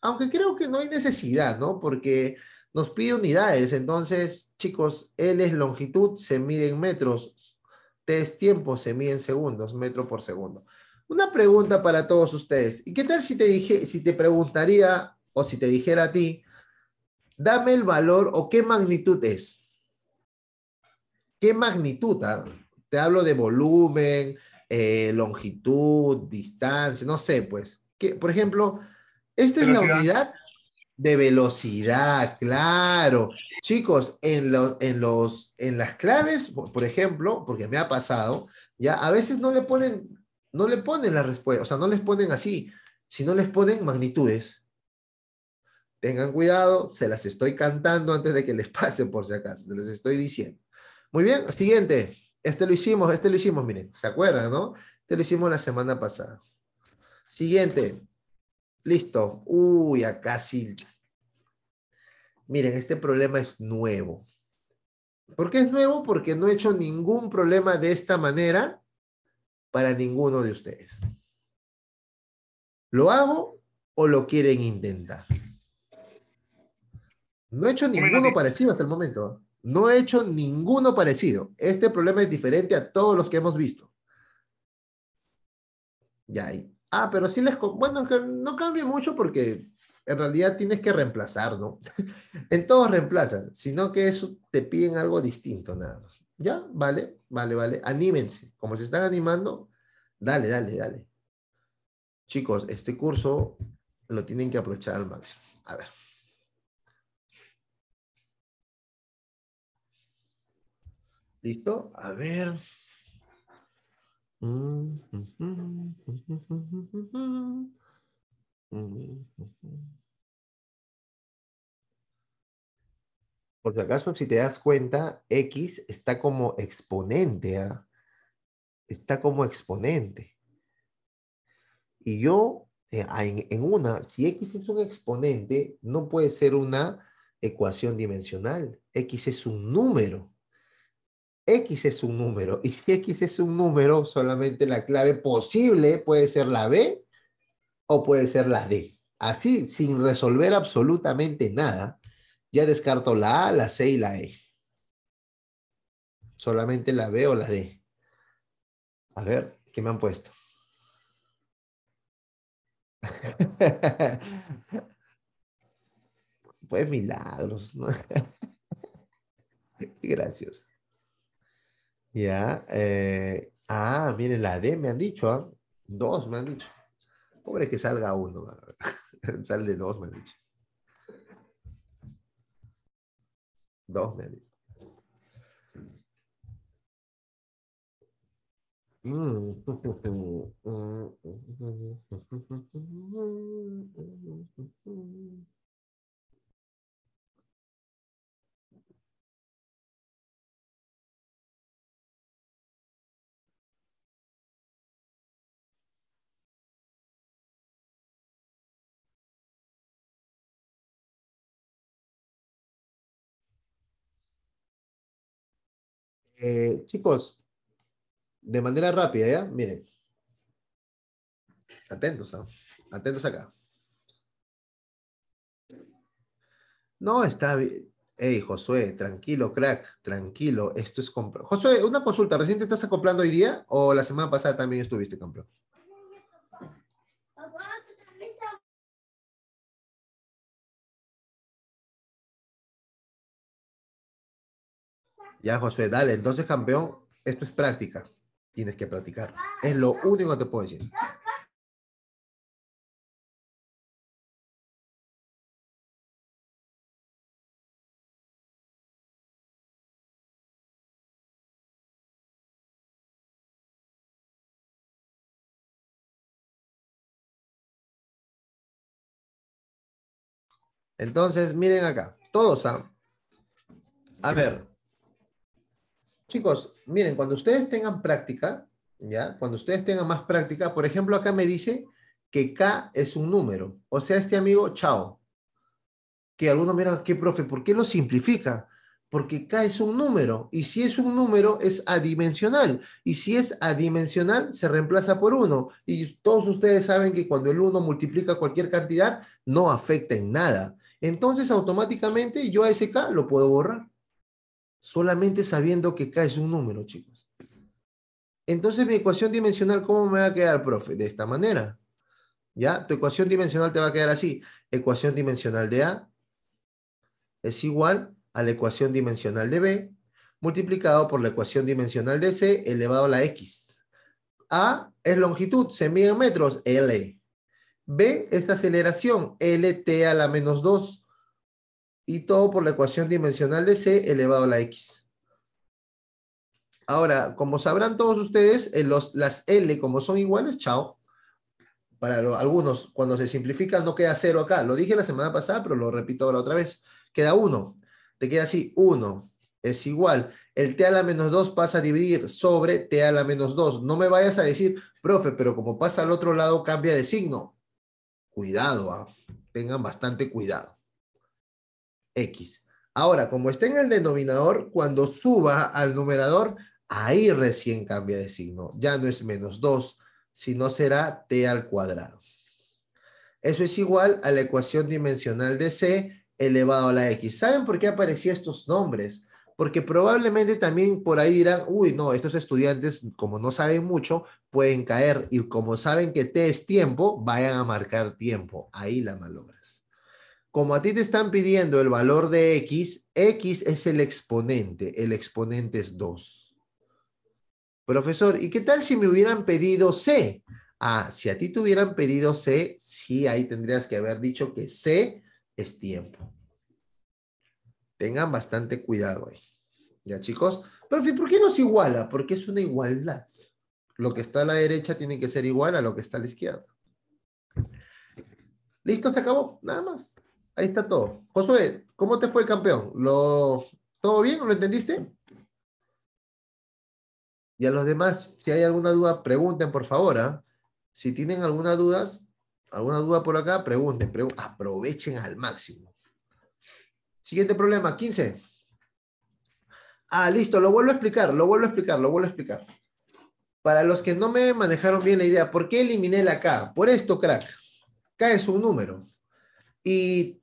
aunque creo que no hay necesidad, ¿no? Porque nos pide unidades, entonces, chicos, L es longitud, se mide en metros, t es tiempo, se mide en segundos, metro por segundo. Una pregunta para todos ustedes. ¿Y qué tal si te dije, si te preguntaría o si te dijera a ti, dame el valor o qué magnitud es. ¿Qué magnitud? Ah? Te hablo de volumen, eh, longitud, distancia, no sé, pues. Que, por ejemplo, esta es la unidad de velocidad, claro. Chicos, en, en, los, en las claves, por ejemplo, porque me ha pasado, ya a veces no le ponen, no le ponen la respuesta, o sea, no les ponen así, sino les ponen magnitudes. Tengan cuidado, se las estoy cantando antes de que les *laughs* pase por si acaso, se las estoy diciendo. Muy bien, siguiente. Este lo hicimos, este lo hicimos, miren, ¿se acuerdan, no? Este lo hicimos la semana pasada. Siguiente. Listo. Uy, acá sí. Miren, este problema es nuevo. ¿Por qué es nuevo? Porque no he hecho ningún problema de esta manera para ninguno de ustedes. ¿Lo hago o lo quieren intentar? No he hecho ninguno parecido hasta el momento. No he hecho ninguno parecido. Este problema es diferente a todos los que hemos visto. Ya, ahí. ah, pero sí les... Bueno, no cambia mucho porque en realidad tienes que reemplazar, ¿no? *laughs* en todos reemplazan, sino que eso te piden algo distinto nada más. ¿Ya? Vale, vale, vale. Anímense. Como se están animando, dale, dale, dale. Chicos, este curso lo tienen que aprovechar al máximo. A ver. ¿Listo? A ver. Por si acaso, si te das cuenta, X está como exponente. ¿ah? Está como exponente. Y yo, eh, ah, en una, si X es un exponente, no puede ser una ecuación dimensional. X es un número. X es un número. Y si X es un número, solamente la clave posible puede ser la B o puede ser la D. Así, sin resolver absolutamente nada, ya descarto la A, la C y la E. Solamente la B o la D. A ver, ¿qué me han puesto? *laughs* pues milagros. ¿no? *laughs* Ya. Eh, ah, miren, la D me han dicho, ¿ah? Dos me han dicho. Pobre que salga uno. *laughs* Sale dos, me han dicho. Dos me han dicho. Mm. *laughs* Eh, chicos, de manera rápida, ¿ya? Miren. Atentos, ¿ah? atentos acá. No, está bien. Ey, Josué, tranquilo, crack, tranquilo. Esto es compro. Josué, una consulta. ¿Recién te estás acoplando hoy día o la semana pasada también estuviste campeón? Ya, José, dale, entonces campeón, esto es práctica. Tienes que practicar. Es lo único que te puedo decir. Entonces, miren acá, todos, saben. ¿ah? a ver, Chicos, miren, cuando ustedes tengan práctica, ¿ya? Cuando ustedes tengan más práctica, por ejemplo, acá me dice que K es un número. O sea, este amigo, chao. Que algunos miran, ¿qué profe? ¿Por qué lo simplifica? Porque K es un número. Y si es un número, es adimensional. Y si es adimensional, se reemplaza por 1. Y todos ustedes saben que cuando el uno multiplica cualquier cantidad, no afecta en nada. Entonces, automáticamente, yo a ese K lo puedo borrar solamente sabiendo que K es un número, chicos. Entonces, mi ecuación dimensional, ¿cómo me va a quedar, profe? De esta manera. ¿Ya? Tu ecuación dimensional te va a quedar así. Ecuación dimensional de A es igual a la ecuación dimensional de B multiplicado por la ecuación dimensional de C elevado a la X. A es longitud, se metros, L. B es aceleración, LT a la menos 2 y todo por la ecuación dimensional de c elevado a la x. Ahora, como sabrán todos ustedes, eh, los, las L como son iguales, chao. Para algunos, cuando se simplifica no queda cero acá. Lo dije la semana pasada, pero lo repito ahora otra vez. Queda 1. Te queda así, 1 es igual. El t a la menos 2 pasa a dividir sobre t a la menos 2. No me vayas a decir, profe, pero como pasa al otro lado, cambia de signo. Cuidado, ¿ah? tengan bastante cuidado. X. Ahora, como está en el denominador, cuando suba al numerador, ahí recién cambia de signo. Ya no es menos 2, sino será t al cuadrado. Eso es igual a la ecuación dimensional de c elevado a la x. ¿Saben por qué aparecían estos nombres? Porque probablemente también por ahí dirán, uy, no, estos estudiantes, como no saben mucho, pueden caer. Y como saben que t es tiempo, vayan a marcar tiempo. Ahí la malogras como a ti te están pidiendo el valor de X, X es el exponente, el exponente es 2. Profesor, ¿y qué tal si me hubieran pedido C? Ah, si a ti te hubieran pedido C, sí, ahí tendrías que haber dicho que C es tiempo. Tengan bastante cuidado ahí. ¿Ya, chicos? Profe, ¿por qué no se iguala? Porque es una igualdad. Lo que está a la derecha tiene que ser igual a lo que está a la izquierda. Listo, se acabó. Nada más. Ahí está todo. Josué, ¿cómo te fue, campeón? ¿Todo bien? ¿Lo entendiste? Y a los demás, si hay alguna duda, pregunten, por favor. ¿ah? Si tienen alguna duda, alguna duda por acá, pregunten, aprovechen al máximo. Siguiente problema, 15. Ah, listo, lo vuelvo a explicar, lo vuelvo a explicar, lo vuelvo a explicar. Para los que no me manejaron bien la idea, ¿por qué eliminé la K? Por esto, crack. K es un número. Y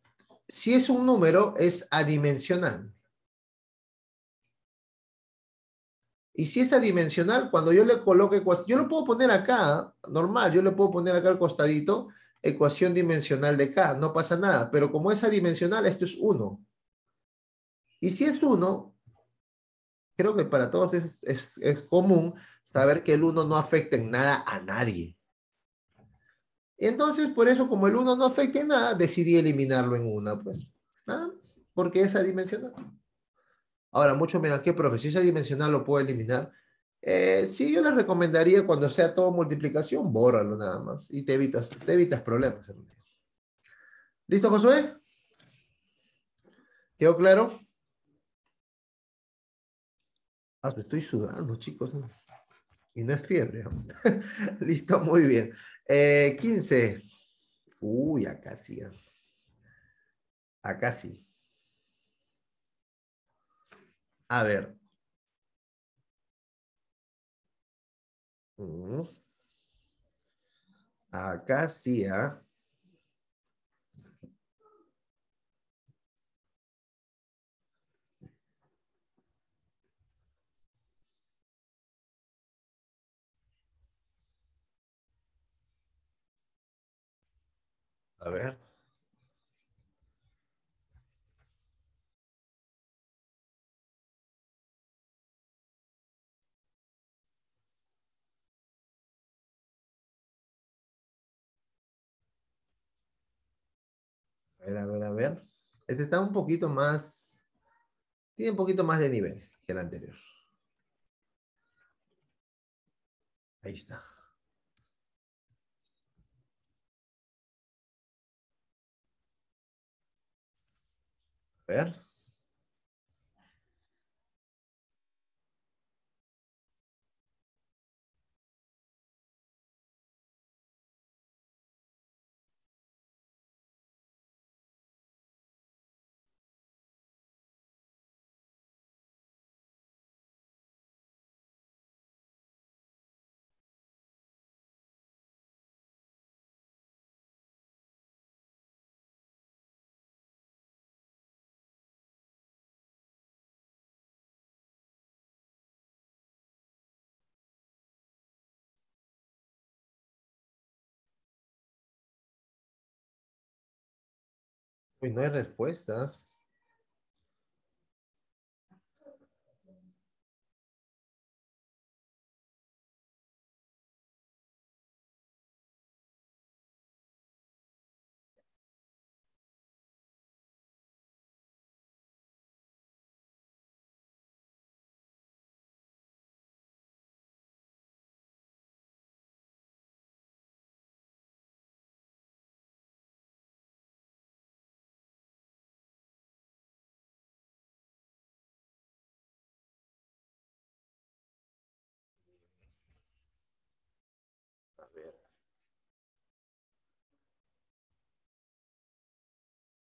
si es un número, es adimensional. Y si es adimensional, cuando yo le coloque, yo lo puedo poner acá, normal, yo le puedo poner acá al costadito, ecuación dimensional de K, no pasa nada. Pero como es adimensional, esto es 1. Y si es 1, creo que para todos es, es común saber que el 1 no afecta en nada a nadie. Entonces, por eso, como el 1 no afecta nada, decidí eliminarlo en una, pues. ¿Ah? Porque es adimensional. Ahora, mucho menos ¿qué profe? Si es adimensional, ¿lo puedo eliminar? Eh, sí, yo les recomendaría cuando sea todo multiplicación, bórralo nada más y te evitas, te evitas problemas. ¿Listo, Josué? ¿Quedó claro? Ah, pues estoy sudando, chicos. Y no es fiebre. *laughs* Listo, muy bien. Eh, 15. Uy, acá sí. Acá sí. A ver. Acá sí, ¿ah? ¿eh? A ver. A ver, a ver, a ver. Este está un poquito más, tiene un poquito más de nivel que el anterior. Ahí está. ¿Verdad? Pues no hay respuestas.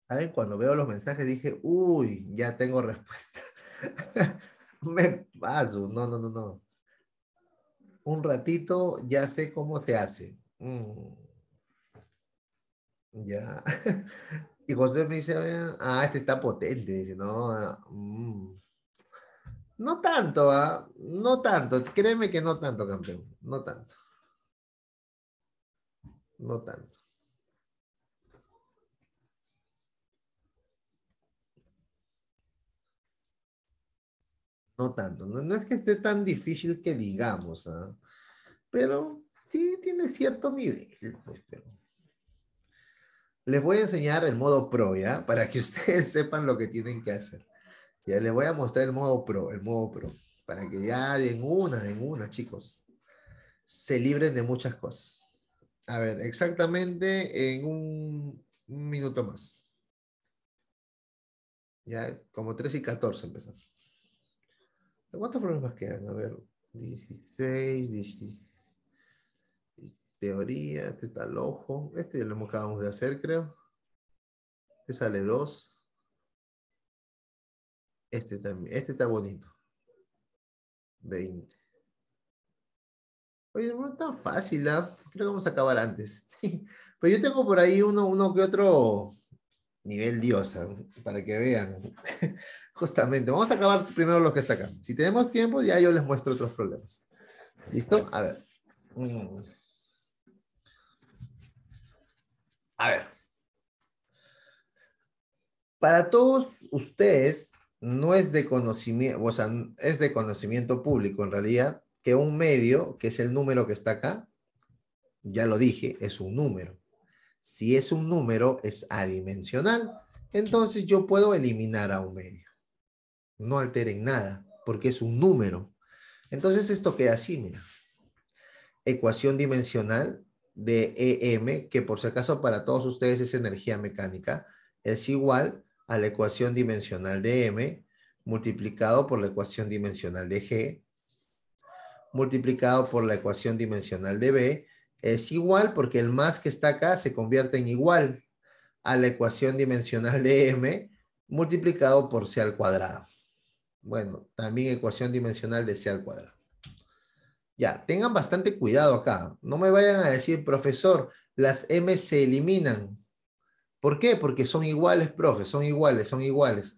¿Saben? Cuando veo los mensajes dije, uy, ya tengo respuesta. *laughs* Me paso, no, no, no, no. Un ratito ya sé cómo se hace. Mm. Ya. *laughs* y José me dice, ah, este está potente. no, ah, mm". no tanto, ah, no tanto. Créeme que no tanto, campeón. No tanto. No tanto. no tanto. No, es que esté tan difícil que digamos, ¿ah? pero sí tiene cierto nivel. Pues, les voy a enseñar el modo pro, ¿ya? Para que *laughs* ustedes sepan lo que tienen que hacer. Ya les voy a mostrar el modo pro, el modo pro. Para que ya en una, en una, chicos. Se libren de muchas cosas. A ver, exactamente en un, minuto más. Ya, como 3 y 14 empezamos. ¿Cuántos problemas quedan? A ver, 16, 16. Teoría, este está el ojo. Este ya lo acabado de hacer, creo. Este sale 2. Este también. Este está bonito. 20. Oye, no está fácil, ¿eh? creo que vamos a acabar antes. *laughs* Pues yo tengo por ahí uno, uno que otro nivel diosa, para que vean. Justamente, vamos a acabar primero lo que está acá. Si tenemos tiempo, ya yo les muestro otros problemas. ¿Listo? A ver. Mm. A ver. Para todos ustedes, no es de conocimiento, o sea, es de conocimiento público en realidad, que un medio, que es el número que está acá, ya lo dije, es un número. Si es un número, es adimensional. Entonces yo puedo eliminar a un medio no alteren nada, porque es un número. Entonces esto queda así, mira. Ecuación dimensional de EM, que por si acaso para todos ustedes es energía mecánica, es igual a la ecuación dimensional de e M multiplicado por la ecuación dimensional de G multiplicado por la ecuación dimensional de B es igual porque el más que está acá se convierte en igual a la ecuación dimensional de e M multiplicado por C al cuadrado. Bueno, también ecuación dimensional de C al cuadrado. Ya, tengan bastante cuidado acá. No me vayan a decir, profesor, las M se eliminan. ¿Por qué? Porque son iguales, profe, son iguales, son iguales.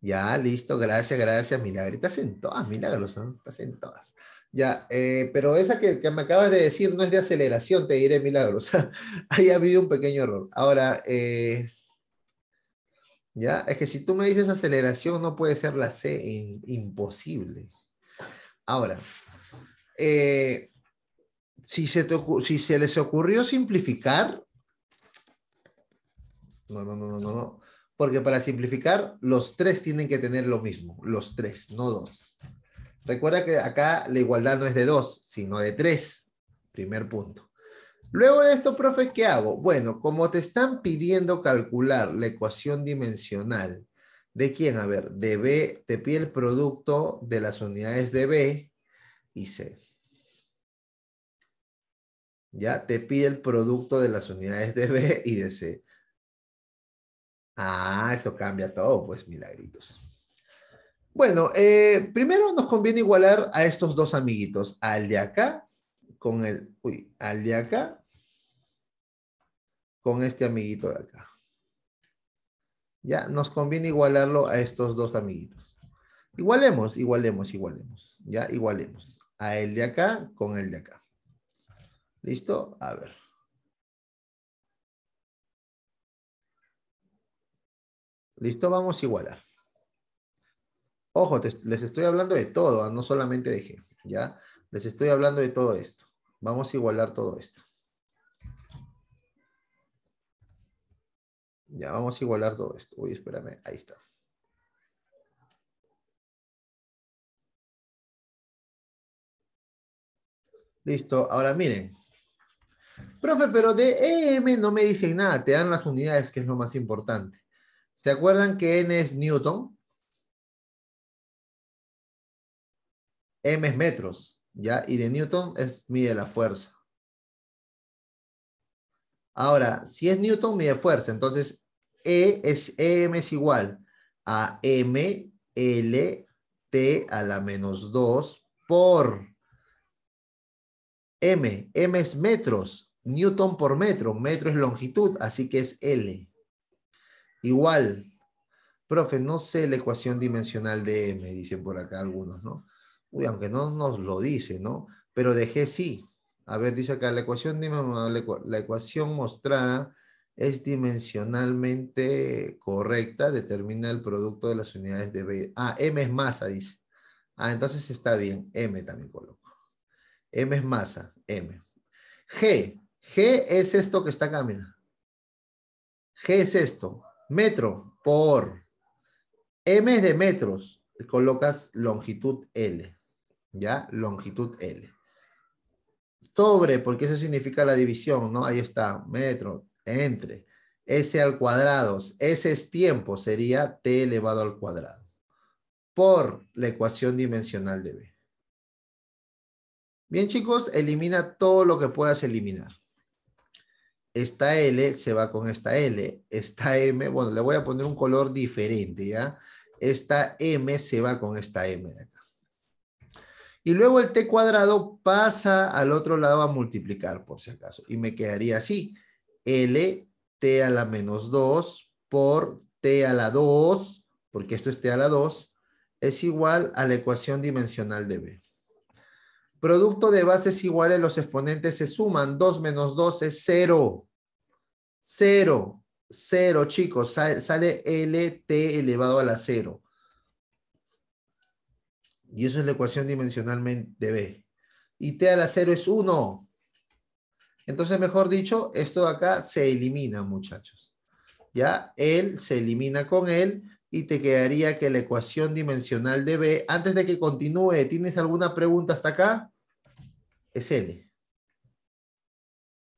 Ya, listo, gracias, gracias, Milagro. Estás en todas, Milagros, ¿no? estás en todas. Ya, eh, pero esa que, que, me acabas de decir no es de aceleración, te diré, Milagros. *laughs* Ahí ha habido un pequeño error. Ahora, eh, ¿Ya? Es que si tú me dices aceleración, no puede ser la C, imposible. Ahora, eh, si, se si se les ocurrió simplificar, no, no, no, no, no, no. Porque para simplificar, los tres tienen que tener lo mismo, los tres, no dos. Recuerda que acá la igualdad no es de dos, sino de tres. Primer punto. Luego de esto, profe, ¿qué hago? Bueno, como te están pidiendo calcular la ecuación dimensional, ¿de quién? A ver, de B, te pide el producto de las unidades de B y C. Ya, te pide el producto de las unidades de B y de C. Ah, eso cambia todo, pues milagritos. Bueno, eh, primero nos conviene igualar a estos dos amiguitos, al de acá con el, uy, al de acá con este amiguito de acá. Ya, nos conviene igualarlo a estos dos amiguitos. Igualemos, igualemos, igualemos. Ya, igualemos. A el de acá con el de acá. ¿Listo? A ver. ¿Listo? Vamos a igualar. Ojo, les estoy hablando de todo, ah, no solamente de G, ¿ya? Les estoy hablando de todo esto. Vamos a igualar todo esto. Ya, vamos a igualar todo esto. Uy, espérame, ahí está. Listo, ahora miren. Profe, pero de EM no me dicen nada, te dan las unidades, que es lo más importante. ¿Se acuerdan que N es Newton? M es metros, ¿ya? Y de Newton es mide la fuerza. Ahora, si es Newton, mide fuerza. Entonces, e es M es igual a M L a la menos 2 por M. M es metros, Newton por metro. Metro es longitud, así que es L. Igual. Profe, no sé la ecuación dimensional de M, dicen por acá algunos, ¿no? Uy, aunque no nos lo dice, ¿no? Pero dejé sí. A ver, dice acá, la ecuación, la ecuación mostrada es dimensionalmente correcta, determina el producto de las unidades de B. Ah, M es masa, dice. Ah, entonces está bien. M también coloco. M es masa, M. G. G es esto que está acá, mira. G es esto. Metro por. M de metros. Colocas longitud L. ¿Ya? Longitud L. Sobre, porque eso significa la división, ¿no? Ahí está, metro, entre s al cuadrado, s es tiempo, sería t elevado al cuadrado, por la ecuación dimensional de b. Bien chicos, elimina todo lo que puedas eliminar. Esta L se va con esta L, esta M, bueno, le voy a poner un color diferente, ¿ya? Esta M se va con esta M de acá. Y luego el T cuadrado pasa al otro lado a multiplicar, por si acaso. Y me quedaría así L t a la menos 2 por t a la 2, porque esto es t a la 2, es igual a la ecuación dimensional de B. Producto de bases iguales, los exponentes se suman. 2 menos 2 es 0. 0. 0, chicos. Sale LT elevado a la 0. Y eso es la ecuación dimensionalmente de B. Y T a la 0 es 1. Entonces, mejor dicho, esto de acá se elimina, muchachos. ¿Ya? Él se elimina con él y te quedaría que la ecuación dimensional de B, antes de que continúe, ¿tienes alguna pregunta hasta acá? Es L.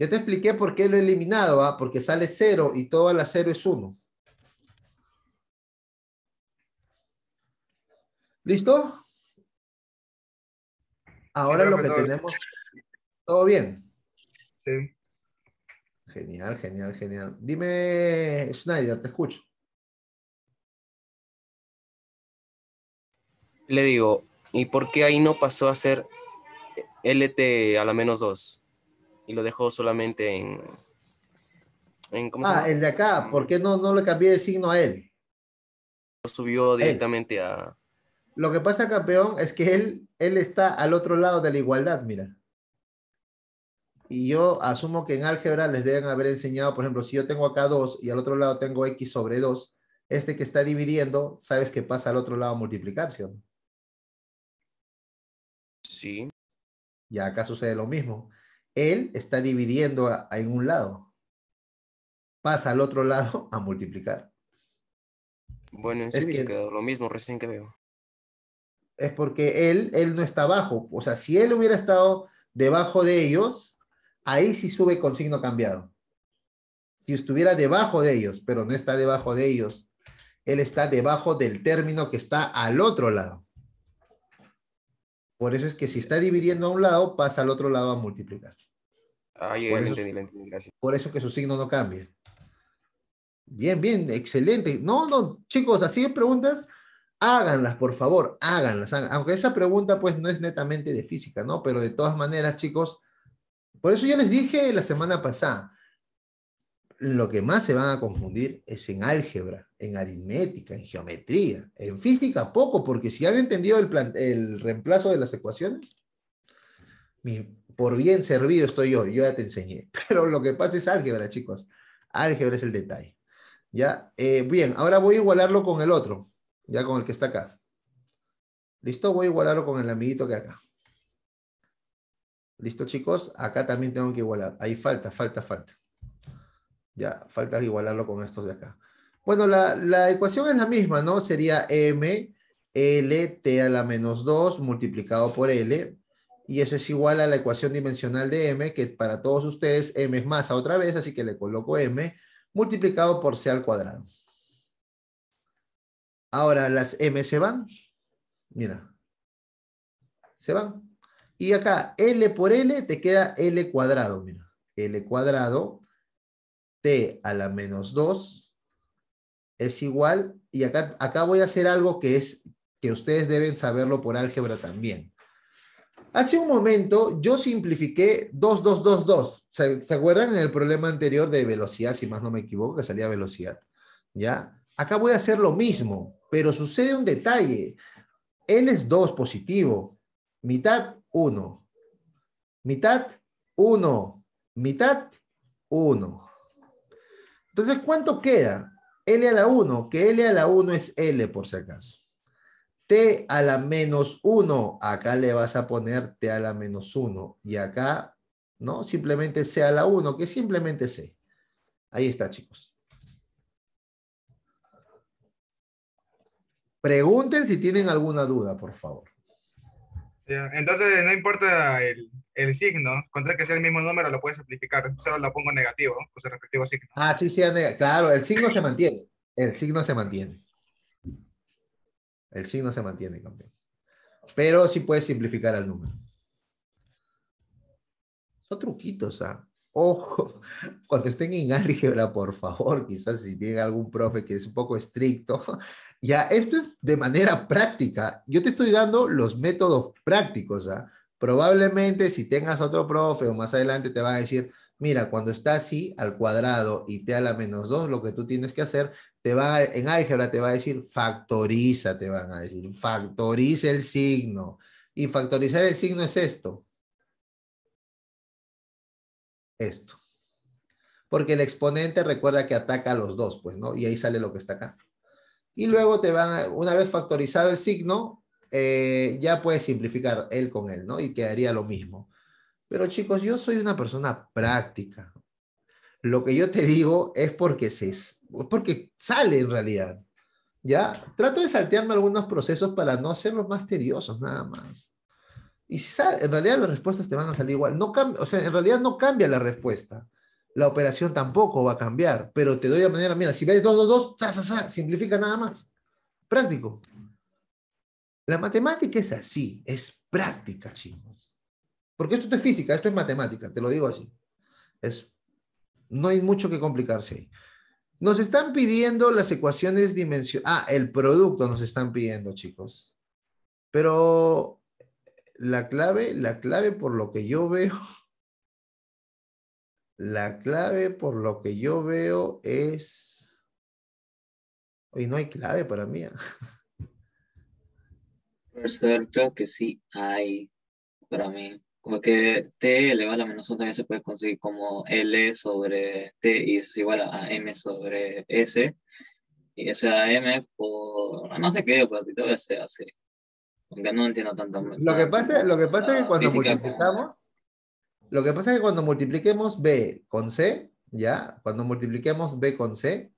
Ya te expliqué por qué lo he eliminado, ¿ah? porque sale 0 y toda la 0 es 1. ¿Listo? Ahora lo que tenemos... ¿Todo bien? Genial, genial, genial. Dime, Schneider, te escucho. Le digo, ¿y por qué ahí no pasó a ser LT a la menos 2? Y lo dejó solamente en... en ah, el de acá. ¿Por qué no, no le cambié de signo a él? Lo subió directamente a... Lo que pasa, campeón, es que él, él está al otro lado de la igualdad, mira. Y yo asumo que en álgebra les deben haber enseñado, por ejemplo, si yo tengo acá 2 y al otro lado tengo x sobre 2, este que está dividiendo, sabes que pasa al otro lado a multiplicar, ¿sí Sí. Y acá sucede lo mismo. Él está dividiendo en un lado. Pasa al otro lado a multiplicar. Bueno, en sí es lo mismo recién que veo. Es porque él, él no está abajo. O sea, si él hubiera estado debajo de ellos, ahí sí sube con signo cambiado. Si estuviera debajo de ellos, pero no está debajo de ellos, él está debajo del término que está al otro lado. Por eso es que si está dividiendo a un lado, pasa al otro lado a multiplicar. Ah, por, eso, gracias. por eso que su signo no cambia. Bien, bien, excelente. No, no, chicos, así de preguntas, háganlas, por favor, háganlas. Aunque esa pregunta pues no es netamente de física, ¿no? Pero de todas maneras, chicos, por eso ya les dije la semana pasada, lo que más se van a confundir es en álgebra, en aritmética, en geometría, en física poco, porque si han entendido el, plan, el reemplazo de las ecuaciones, por bien servido estoy yo, yo ya te enseñé. *laughs* Pero lo que pasa es álgebra, chicos. Álgebra es el detalle. Ya, eh, bien, ahora voy a igualarlo con el otro, ya con el que está acá. ¿Listo? Voy a igualarlo con el amiguito que acá. Listo, chicos. Acá también tengo que igualar. Ahí falta, falta, falta. Ya, falta igualarlo con estos de acá. Bueno, la, ecuación es la misma, ¿no? Sería m, l, t a la menos 2 multiplicado por l. Y eso es igual a la ecuación dimensional de m, que para todos ustedes m es masa otra vez, así que le coloco m, multiplicado por c al cuadrado. Ahora las m se van. Mira. Se van. Y acá L por L te queda L cuadrado, mira. L cuadrado T a la menos 2 es igual, y acá, acá voy a hacer algo que es que ustedes deben saberlo por álgebra también. Hace un momento yo simplifiqué 2, 2, 2, 2. ¿Se, acuerdan en el problema anterior de velocidad, si más no me equivoco, que salía velocidad? ¿Ya? Acá voy a hacer lo mismo, pero sucede un detalle. L es 2 positivo, mitad 1. Mitad, 1. Mitad, 1. Entonces, ¿cuánto queda? L a la 1, que L a la 1 es L por si acaso. T a la menos 1, acá le vas a poner T a la menos 1. Y acá, ¿no? Simplemente C a la 1, que simplemente C. Ahí está, chicos. Pregunten si tienen alguna duda, por favor. Entonces, no importa el, signo, contra que sea el mismo número, lo puedes simplificar. Solo lo pongo negativo, pues el respectivo signo. Ah, sí, sí, claro, el signo se mantiene. El signo se mantiene. El signo se mantiene, campeón. Pero sí puedes simplificar el número. Son truquitos, ¿ah? ojo, *laughs* cuando estén en álgebra, por favor, quizás si tienen algún profe que es un poco estricto, *laughs* ya, esto es de manera práctica. Yo te estoy dando los métodos prácticos, ¿ah? Probablemente si tengas otro profe o más adelante te va a decir, mira, cuando está así al cuadrado y te a la menos 2, lo que tú tienes que hacer, te va, en álgebra te va a decir factoriza, te van a decir, factoriza el signo. Y factorizar el signo es esto, esto. Porque el exponente recuerda que ataca a los dos, pues, ¿no? Y ahí sale lo que está acá. Y luego te va, una vez factorizado el signo, eh, ya puedes simplificar él con él, ¿no? Y quedaría lo mismo. Pero chicos, yo soy una persona práctica. Lo que yo te digo es porque, se, porque sale en realidad. ¿Ya? Trato de saltearme algunos procesos para no hacerlos más tediosos, nada más. Y si sale, en realidad las respuestas te van a salir igual. No o sea, en realidad no cambia la respuesta. La operación tampoco va a cambiar, pero te doy la manera, mira, si ves 2, 2, 2, simplifica nada más. Práctico. La matemática es así, es práctica, chicos. Porque esto es física, esto es matemática, te lo digo así. Es, no hay mucho que complicarse Nos están pidiendo las ecuaciones dimensionales. Ah, el producto nos están pidiendo, chicos. Pero la clave, la clave por lo que yo veo, *laughs* la clave por lo que yo veo es, hoy no hay clave para mí. ¿ah? Profesor, creo que sí hay para mí. Como que t elevado a menos 1 también se puede conseguir como L sobre t y es igual a m sobre s. Y eso a m por no sé qué, por pues, todavía se hace no entiendo tanto. Lo que pasa, es que cuando multiplicamos, lo que pasa es que cuando multipliquemos B con C, ¿ya? Cuando multipliquemos B con C,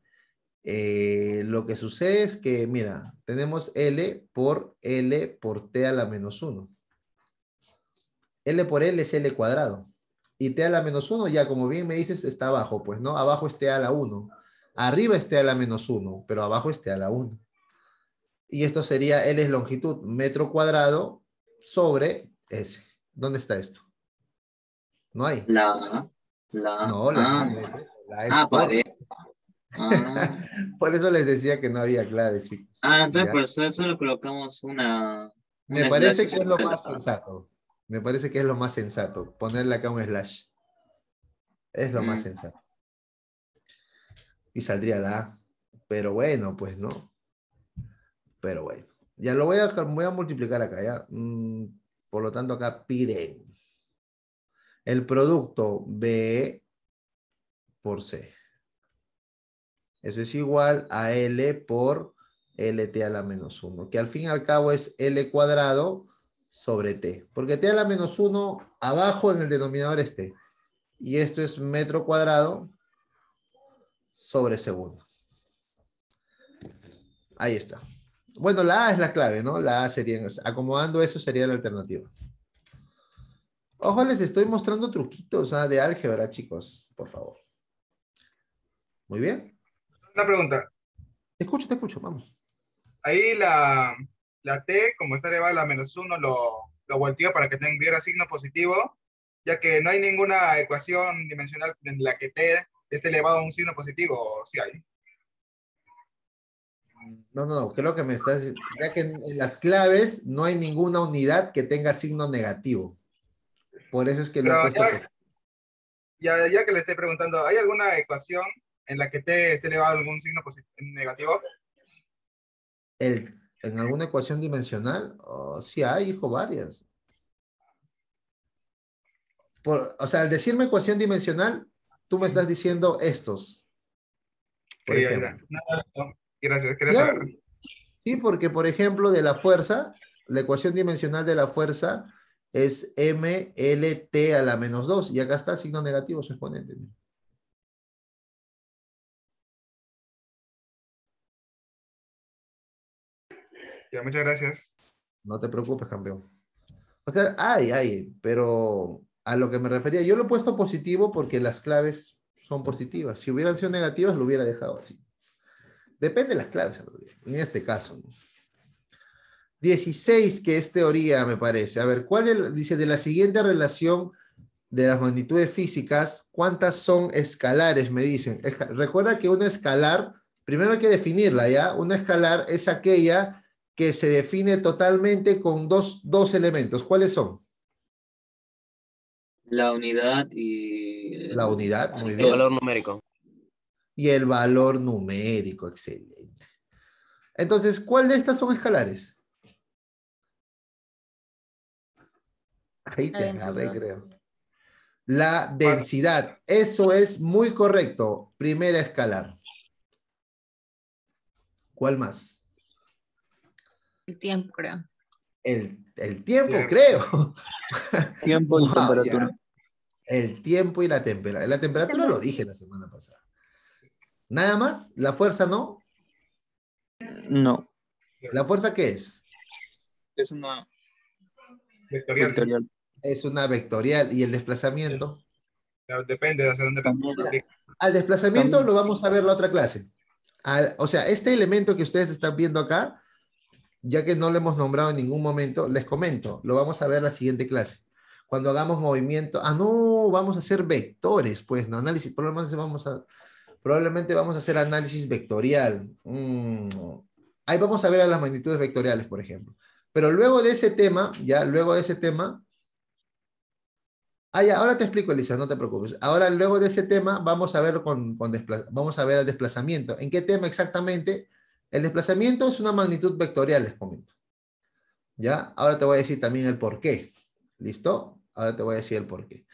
eh, lo que sucede es que, mira, tenemos L por L por T a la menos 1. L por L es L cuadrado. Y T a la menos 1, ya como bien me dices, está abajo, pues, ¿no? Abajo es a la 1. Arriba es a la menos 1, pero abajo es a la 1 y esto sería L es longitud metro cuadrado sobre S. ¿Dónde está esto? No hay. La, la, no, la, ah, la ah, por. *laughs* Ah. por eso les decía que no había clave, Ah, entonces por eso solo colocamos una... Me parece que es lo más sensato. Me parece que es lo más sensato. Ponerle acá un slash. Es lo más mm. sensato. Y saldría la A. Pero bueno, pues no. Pero bueno, ya lo voy a, voy a multiplicar acá, ya. Mm, por lo tanto, acá piden el producto B por C. Eso es igual a L por LT a la menos 1, que al fin y al cabo es L cuadrado sobre T. Porque T a la menos 1 abajo en el denominador es T. Y esto es metro cuadrado sobre segundo. Ahí está. Bueno, la A es la clave, ¿no? La A sería, acomodando eso sería la alternativa. Ojo, les estoy mostrando truquitos ah, de álgebra, chicos, por favor. Muy bien. Una pregunta. escucho, te escucho, vamos. Ahí la, T, como está elevada a la menos uno, lo, lo volteo para que tenga signo positivo, ya que no hay ninguna ecuación dimensional en la que T esté elevado a un signo positivo, sí hay? No, no, no, creo que me estás, ya que en, las claves no hay ninguna unidad que tenga signo negativo. Por eso es que lo he puesto. Ya, ya, que le estoy preguntando, ¿hay alguna ecuación en la que te esté elevado algún signo negativo? ¿En alguna ecuación dimensional? o oh, sí hay, hijo, varias. Por, o sea, al decirme ecuación dimensional, tú me estás diciendo estos. Por ejemplo. Gracias, quería Sí, porque por ejemplo, de la fuerza, la ecuación dimensional de la fuerza es MLT a la menos 2. Y acá está signo negativo su exponente. Ya, muchas gracias. No te preocupes, campeón. O sea, ay, ay, pero a lo que me refería, yo lo he puesto positivo porque las claves son positivas. Si hubieran sido negativas, lo hubiera dejado así. Depende de las claves, en este caso. 16, que es teoría, me parece. A ver, ¿cuál Dice, de la siguiente relación de las magnitudes físicas, ¿cuántas son escalares? Me dicen. Recuerda que una escalar, primero hay que definirla, ¿ya? Una escalar es aquella que se define totalmente con dos, dos elementos. ¿Cuáles son? La unidad y... La unidad, muy bien. El valor numérico y el valor numérico, excelente. Entonces, ¿cuál de estas son escalares? Ahí te agarré, creo. La densidad. Eso es muy correcto. Primera escalar. ¿Cuál más? El tiempo, creo. El, tiempo, creo. Tiempo y *laughs* temperatura. El tiempo y la temperatura. La temperatura lo dije la semana pasada. ¿Nada más? ¿La fuerza no? No. ¿La fuerza qué es? Es una vectorial. Es una vectorial. ¿Y el desplazamiento? depende de hacia dónde Al desplazamiento lo vamos a ver la otra clase. o sea, este elemento que ustedes están viendo acá, ya que no lo hemos nombrado en ningún momento, les comento, lo vamos a ver la siguiente clase. Cuando hagamos movimiento, ah, no, vamos a hacer vectores, pues, no, análisis, por lo menos vamos a, probablemente vamos a hacer análisis vectorial. Mm, ahí vamos a ver a las magnitudes vectoriales, por ejemplo. Pero luego de ese tema, ya luego de ese tema, Ah, ya, ahora te explico, Elisa, no te preocupes. Ahora, luego de ese tema, vamos a ver, con, vamos a ver el desplazamiento. ¿En qué tema exactamente? El desplazamiento es una magnitud vectorial, les comento. ¿Ya? Ahora te voy a decir también el por qué. ¿Listo? Ahora te voy a decir el por qué.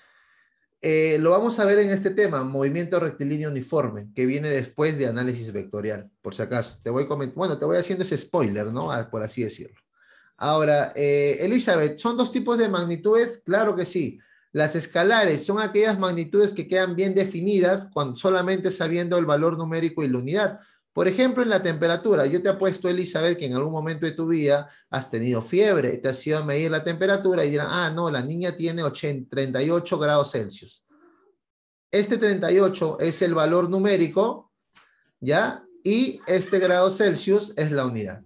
Eh, lo vamos a ver en este tema, movimiento rectilíneo uniforme, que viene después de análisis vectorial, por si acaso. Te voy bueno, te voy haciendo ese spoiler, ¿no? Ah, por así decirlo. Ahora, eh, Elizabeth, ¿son dos tipos de magnitudes? Claro que sí. Las escalares son aquellas magnitudes que quedan bien definidas cuando solamente sabiendo el valor numérico y la unidad. Por ejemplo, en la temperatura, yo te apuesto, Elizabeth, que en algún momento de tu vida has tenido fiebre, te has ido a medir la temperatura y dirán, ah, no, la niña tiene 38 grados Celsius. Este 38 es el valor numérico, ¿ya? Y este grado Celsius es la unidad.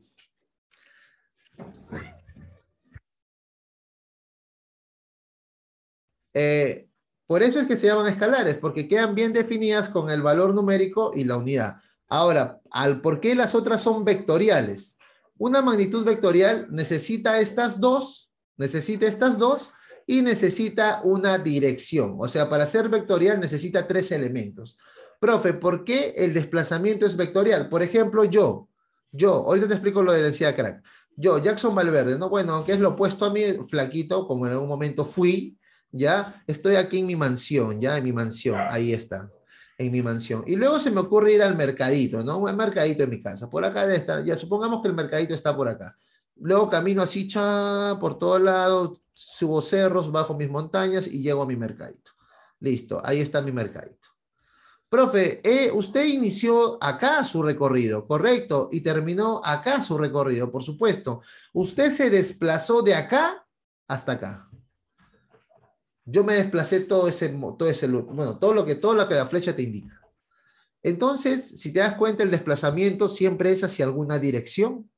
Eh, por eso es que se llaman escalares, porque quedan bien definidas con el valor numérico y la unidad. Ahora, al por qué las otras son vectoriales. Una magnitud vectorial necesita estas dos, necesita estas dos y necesita una dirección. O sea, para ser vectorial necesita tres elementos. Profe, ¿por qué el desplazamiento es vectorial? Por ejemplo, yo, yo, ahorita te explico lo que decía Crack. Yo, Jackson Valverde, ¿no? Bueno, aunque es lo opuesto a mí, flaquito, como en algún momento fui, ya, estoy aquí en mi mansión, ya, en mi mansión, ahí está, en mi mansión. Y luego se me ocurre ir al mercadito, ¿no? El mercadito en mi casa. Por acá debe estar, ya supongamos que el mercadito está por acá. Luego camino así, cha, por todos lados, subo cerros, bajo mis montañas y llego a mi mercadito. Listo, ahí está mi mercadito. Profe, eh, usted inició acá su recorrido, correcto, y terminó acá su recorrido, por supuesto. Usted se desplazó de acá hasta acá. Yo me desplacé todo ese, todo ese, bueno, todo lo que, todo lo que la flecha te indica. Entonces, si te das cuenta, el desplazamiento siempre es hacia alguna dirección.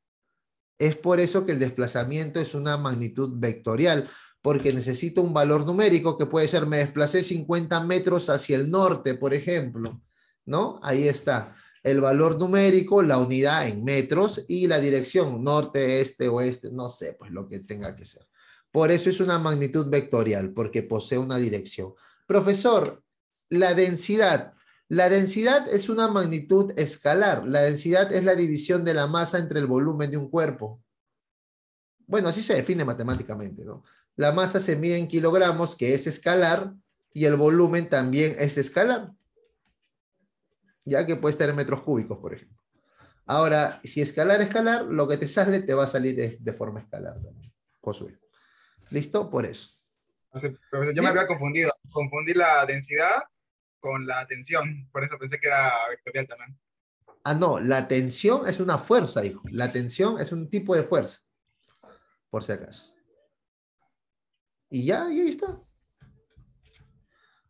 Es por eso que el desplazamiento es una magnitud vectorial, porque necesito un valor numérico que puede ser, me desplacé 50 metros hacia el norte, por ejemplo, ¿no? Ahí está el valor numérico, la unidad en metros y la dirección norte, este, oeste, no sé, pues lo que tenga que ser. Por eso es una magnitud vectorial, porque posee una dirección. Profesor, la densidad. La densidad es una magnitud escalar. La densidad es la división de la masa entre el volumen de un cuerpo. Bueno, así se define matemáticamente, ¿no? La masa se mide en kilogramos, que es escalar, y el volumen también es escalar. Ya que puede estar en metros cúbicos, por ejemplo. Ahora, si escalar, escalar, lo que te sale te va a salir de, forma escalar también, ¿Listo? Por eso. yo me había confundido. Confundí la densidad con la tensión. Por eso pensé que era vectorial también. Ah, no. La tensión es una fuerza, hijo. La tensión es un tipo de fuerza. Por si acaso. Y ya, ya está.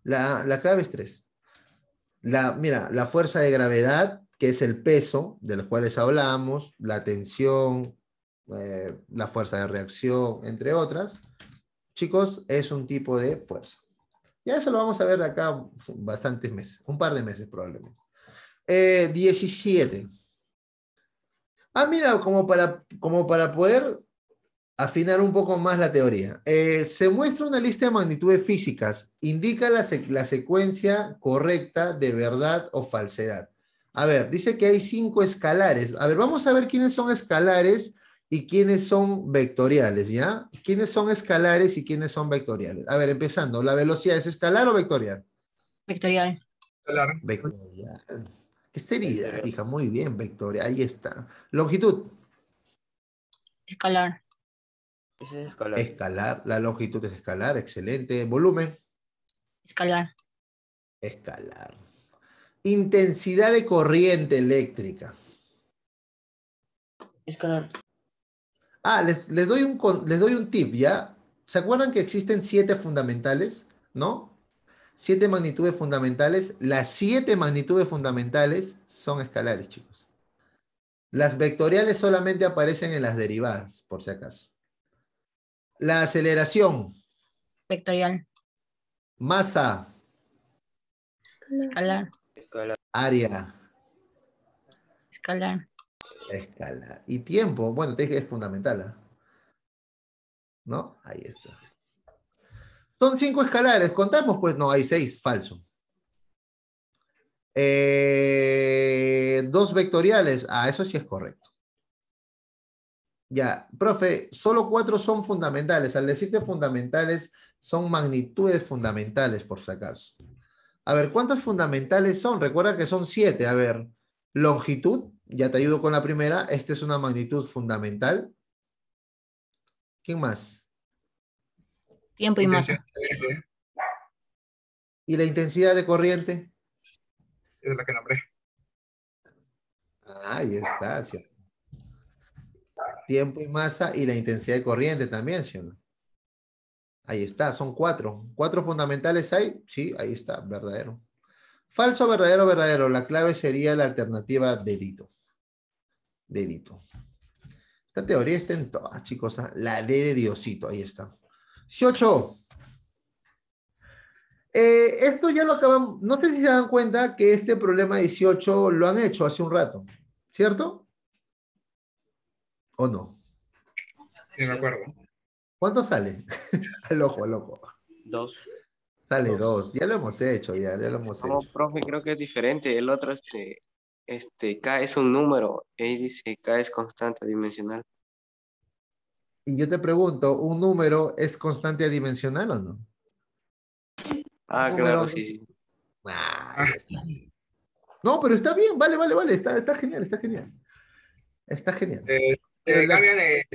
La, la clave es tres. La, mira, la fuerza de gravedad, que es el peso del cual les hablamos, la tensión, eh, la fuerza de reacción, entre otras. Chicos, es un tipo de fuerza. Ya eso lo vamos a ver de acá bastantes meses, un par de meses probablemente. 17. Eh, ah, mira, como para, como para poder afinar un poco más la teoría. Eh, se muestra una lista de magnitudes físicas. Indica la, secuencia correcta de verdad o falsedad. A ver, dice que hay cinco escalares. A ver, vamos a ver quiénes son escalares y quiénes son vectoriales, ¿ya? ¿Quiénes son escalares y quiénes son vectoriales? A ver, empezando, ¿la velocidad es escalar o vectorial? Vectorial. Escalar. Vectorial. ¿Qué sería, hija? Muy bien, vectorial. Ahí está. Longitud. Escalar. Ese es escalar. Escalar. La longitud es escalar. Excelente. Volumen. Escalar. Escalar. Intensidad de corriente eléctrica. Escalar. Ah, les, doy un, les doy un tip, ¿ya? ¿Se acuerdan que existen siete fundamentales? ¿No? Siete magnitudes fundamentales. Las siete magnitudes fundamentales son escalares, chicos. Las vectoriales solamente aparecen en las derivadas, por si acaso. La aceleración. Vectorial. Masa. Escalar. Escalar. Área. Escalar escala. Y tiempo, bueno, te dije es fundamental. ¿eh? ¿No? Ahí está. Son cinco escalares. Contamos, pues, no, hay seis, falso. Eh, dos vectoriales. Ah, eso sí es correcto. Ya, profe, solo cuatro son fundamentales. Al decirte fundamentales, son magnitudes fundamentales, por si acaso. A ver, ¿cuántas fundamentales son? Recuerda que son siete. A ver, longitud, ya te ayudo con la primera. Esta es una magnitud fundamental. ¿Quién más? Tiempo y masa. ¿Y la intensidad de corriente? Es la que nombré. Ahí está, cierto. Tiempo y masa y la intensidad de corriente también, ¿sí? Ahí está, son cuatro. ¿Cuatro fundamentales hay? Sí, ahí está, verdadero. Falso, verdadero, verdadero. La clave sería la alternativa dedito. Dedito. Esta teoría está en todas, chicos. ¿ah? La ley de Diosito, ahí está. 18. Eh, esto ya lo acabamos. no sé si se dan cuenta que este problema 18 lo han hecho hace un rato, ¿cierto? ¿O no? Sí, me acuerdo. ¿Cuánto sale? al *laughs* ojo, al ojo. Dos. Sale dos. Ya lo hemos hecho, ya, lo hemos hecho. profe, creo que es diferente. El otro, este, este, K es un número, y dice K es constante dimensional. Y yo te pregunto, ¿un número es constante dimensional o no? Ah, claro, sí. Ah, no, pero está bien, vale, vale, vale, está, está genial, está genial. Está genial. cambian eh, eh,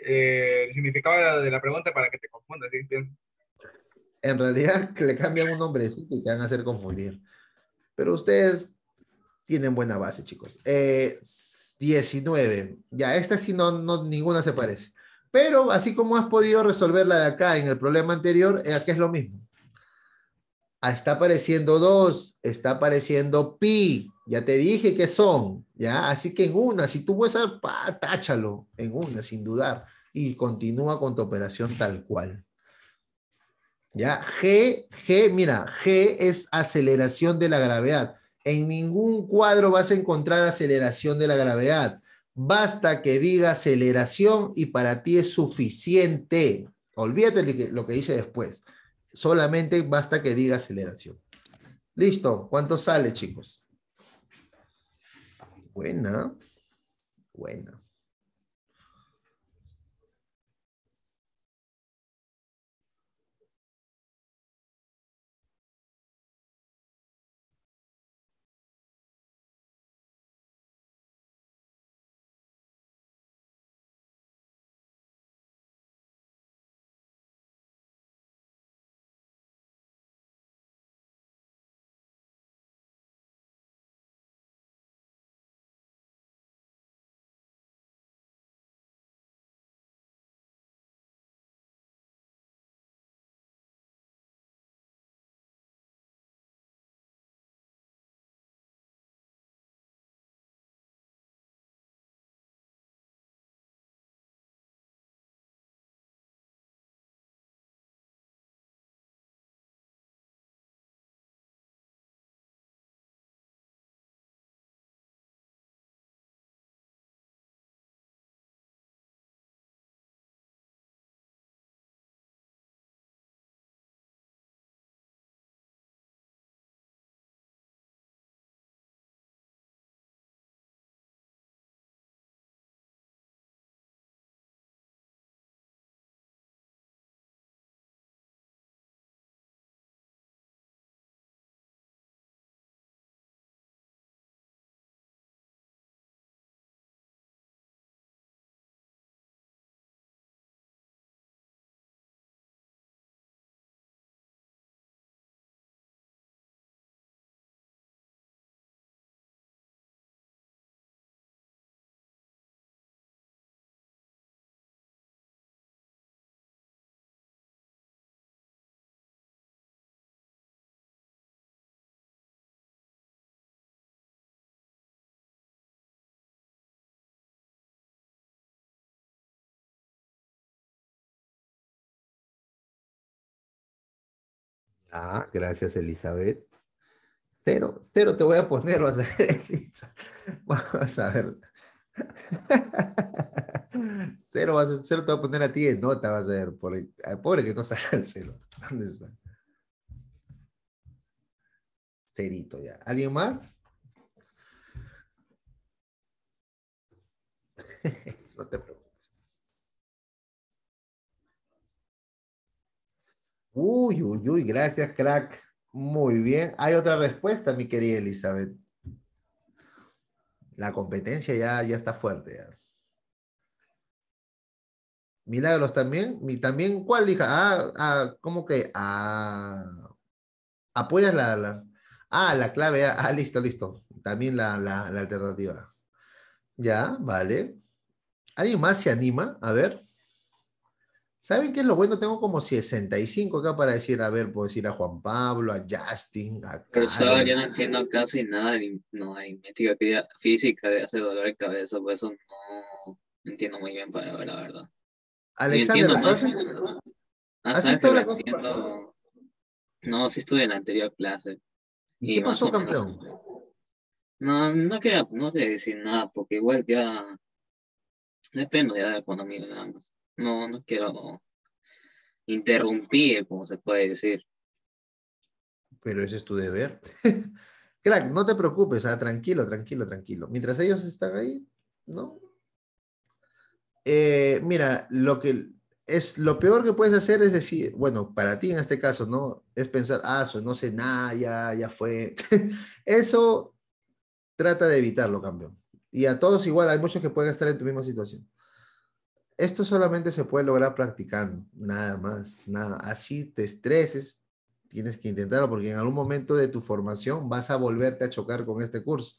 eh, el, significado de la pregunta para que te confundas, ¿sí? En realidad le cambian un nombrecito y te van a hacer confundir. Pero ustedes tienen buena base, chicos. 19. Eh, ya, esta sí no, ninguna se parece. Pero así como has podido resolver la de acá en el problema anterior, eh, aquí es lo mismo. Ah, está apareciendo 2, está apareciendo pi. Ya te dije que son, ¿ya? Así que en una, si tú puedes, pa, táchalo en una, sin dudar. Y continúa con tu operación tal cual. ¿Ya? G, G, mira, G es aceleración de la gravedad. En ningún cuadro vas a encontrar aceleración de la gravedad. Basta que diga aceleración y para ti es suficiente. Olvídate de lo que dice después. Solamente basta que diga aceleración. Listo. ¿Cuánto sale, chicos? Buena. Buena. Ah, gracias Elizabeth. Cero, cero te voy a poner, vas a ver, Vamos a ver. *laughs* Cero, vas a, cero te voy a poner a ti en nota, vas a ver. Por, el pobre que no salga el cero. ¿Dónde está? Cerito ya. ¿Alguien más? *laughs* no te preocupes. Uy, uy, uy, gracias, crack. Muy bien. Hay otra respuesta, mi querida Elizabeth. La competencia ya, ya está fuerte. Milagros también. ¿Mi, también ¿Cuál, hija? Ah, ah ¿cómo que? Ah, apoyas la, la, Ah, la clave. Ah, ah listo, listo. También la, la, la alternativa. Ya, vale. ¿Alguien más se anima? A ver. ¿Saben qué es lo bueno? Tengo como 65 acá para decir, a ver, puedo decir a Juan Pablo, a Justin, a Carlos. yo no entiendo casi nada No, no, investigación física, hace dolor de cabeza, por eso no entiendo muy bien para ver, la verdad. Alexander, No, sí estuve en la anterior clase. Y ¿Qué pasó, campeón? No, no queda, no sé decir nada, porque igual ya depende ya de cuando me no, no quiero interrumpir, como se puede decir. Pero ese es tu deber. *laughs* Crack, no te preocupes, ah, tranquilo, tranquilo, tranquilo. Mientras ellos están ahí, ¿no? Eh, mira, lo que es lo peor que puedes hacer es decir, bueno, para ti en este caso, ¿no? Es pensar, ah, no sé nada, ya, ya fue. *laughs* Eso trata de evitarlo, cambio Y a todos igual, hay muchos que pueden estar en tu misma situación. Esto solamente se puede lograr practicando, nada más, nada. Así te estreses, tienes que intentarlo porque en algún momento de tu formación vas a volverte a chocar con este curso.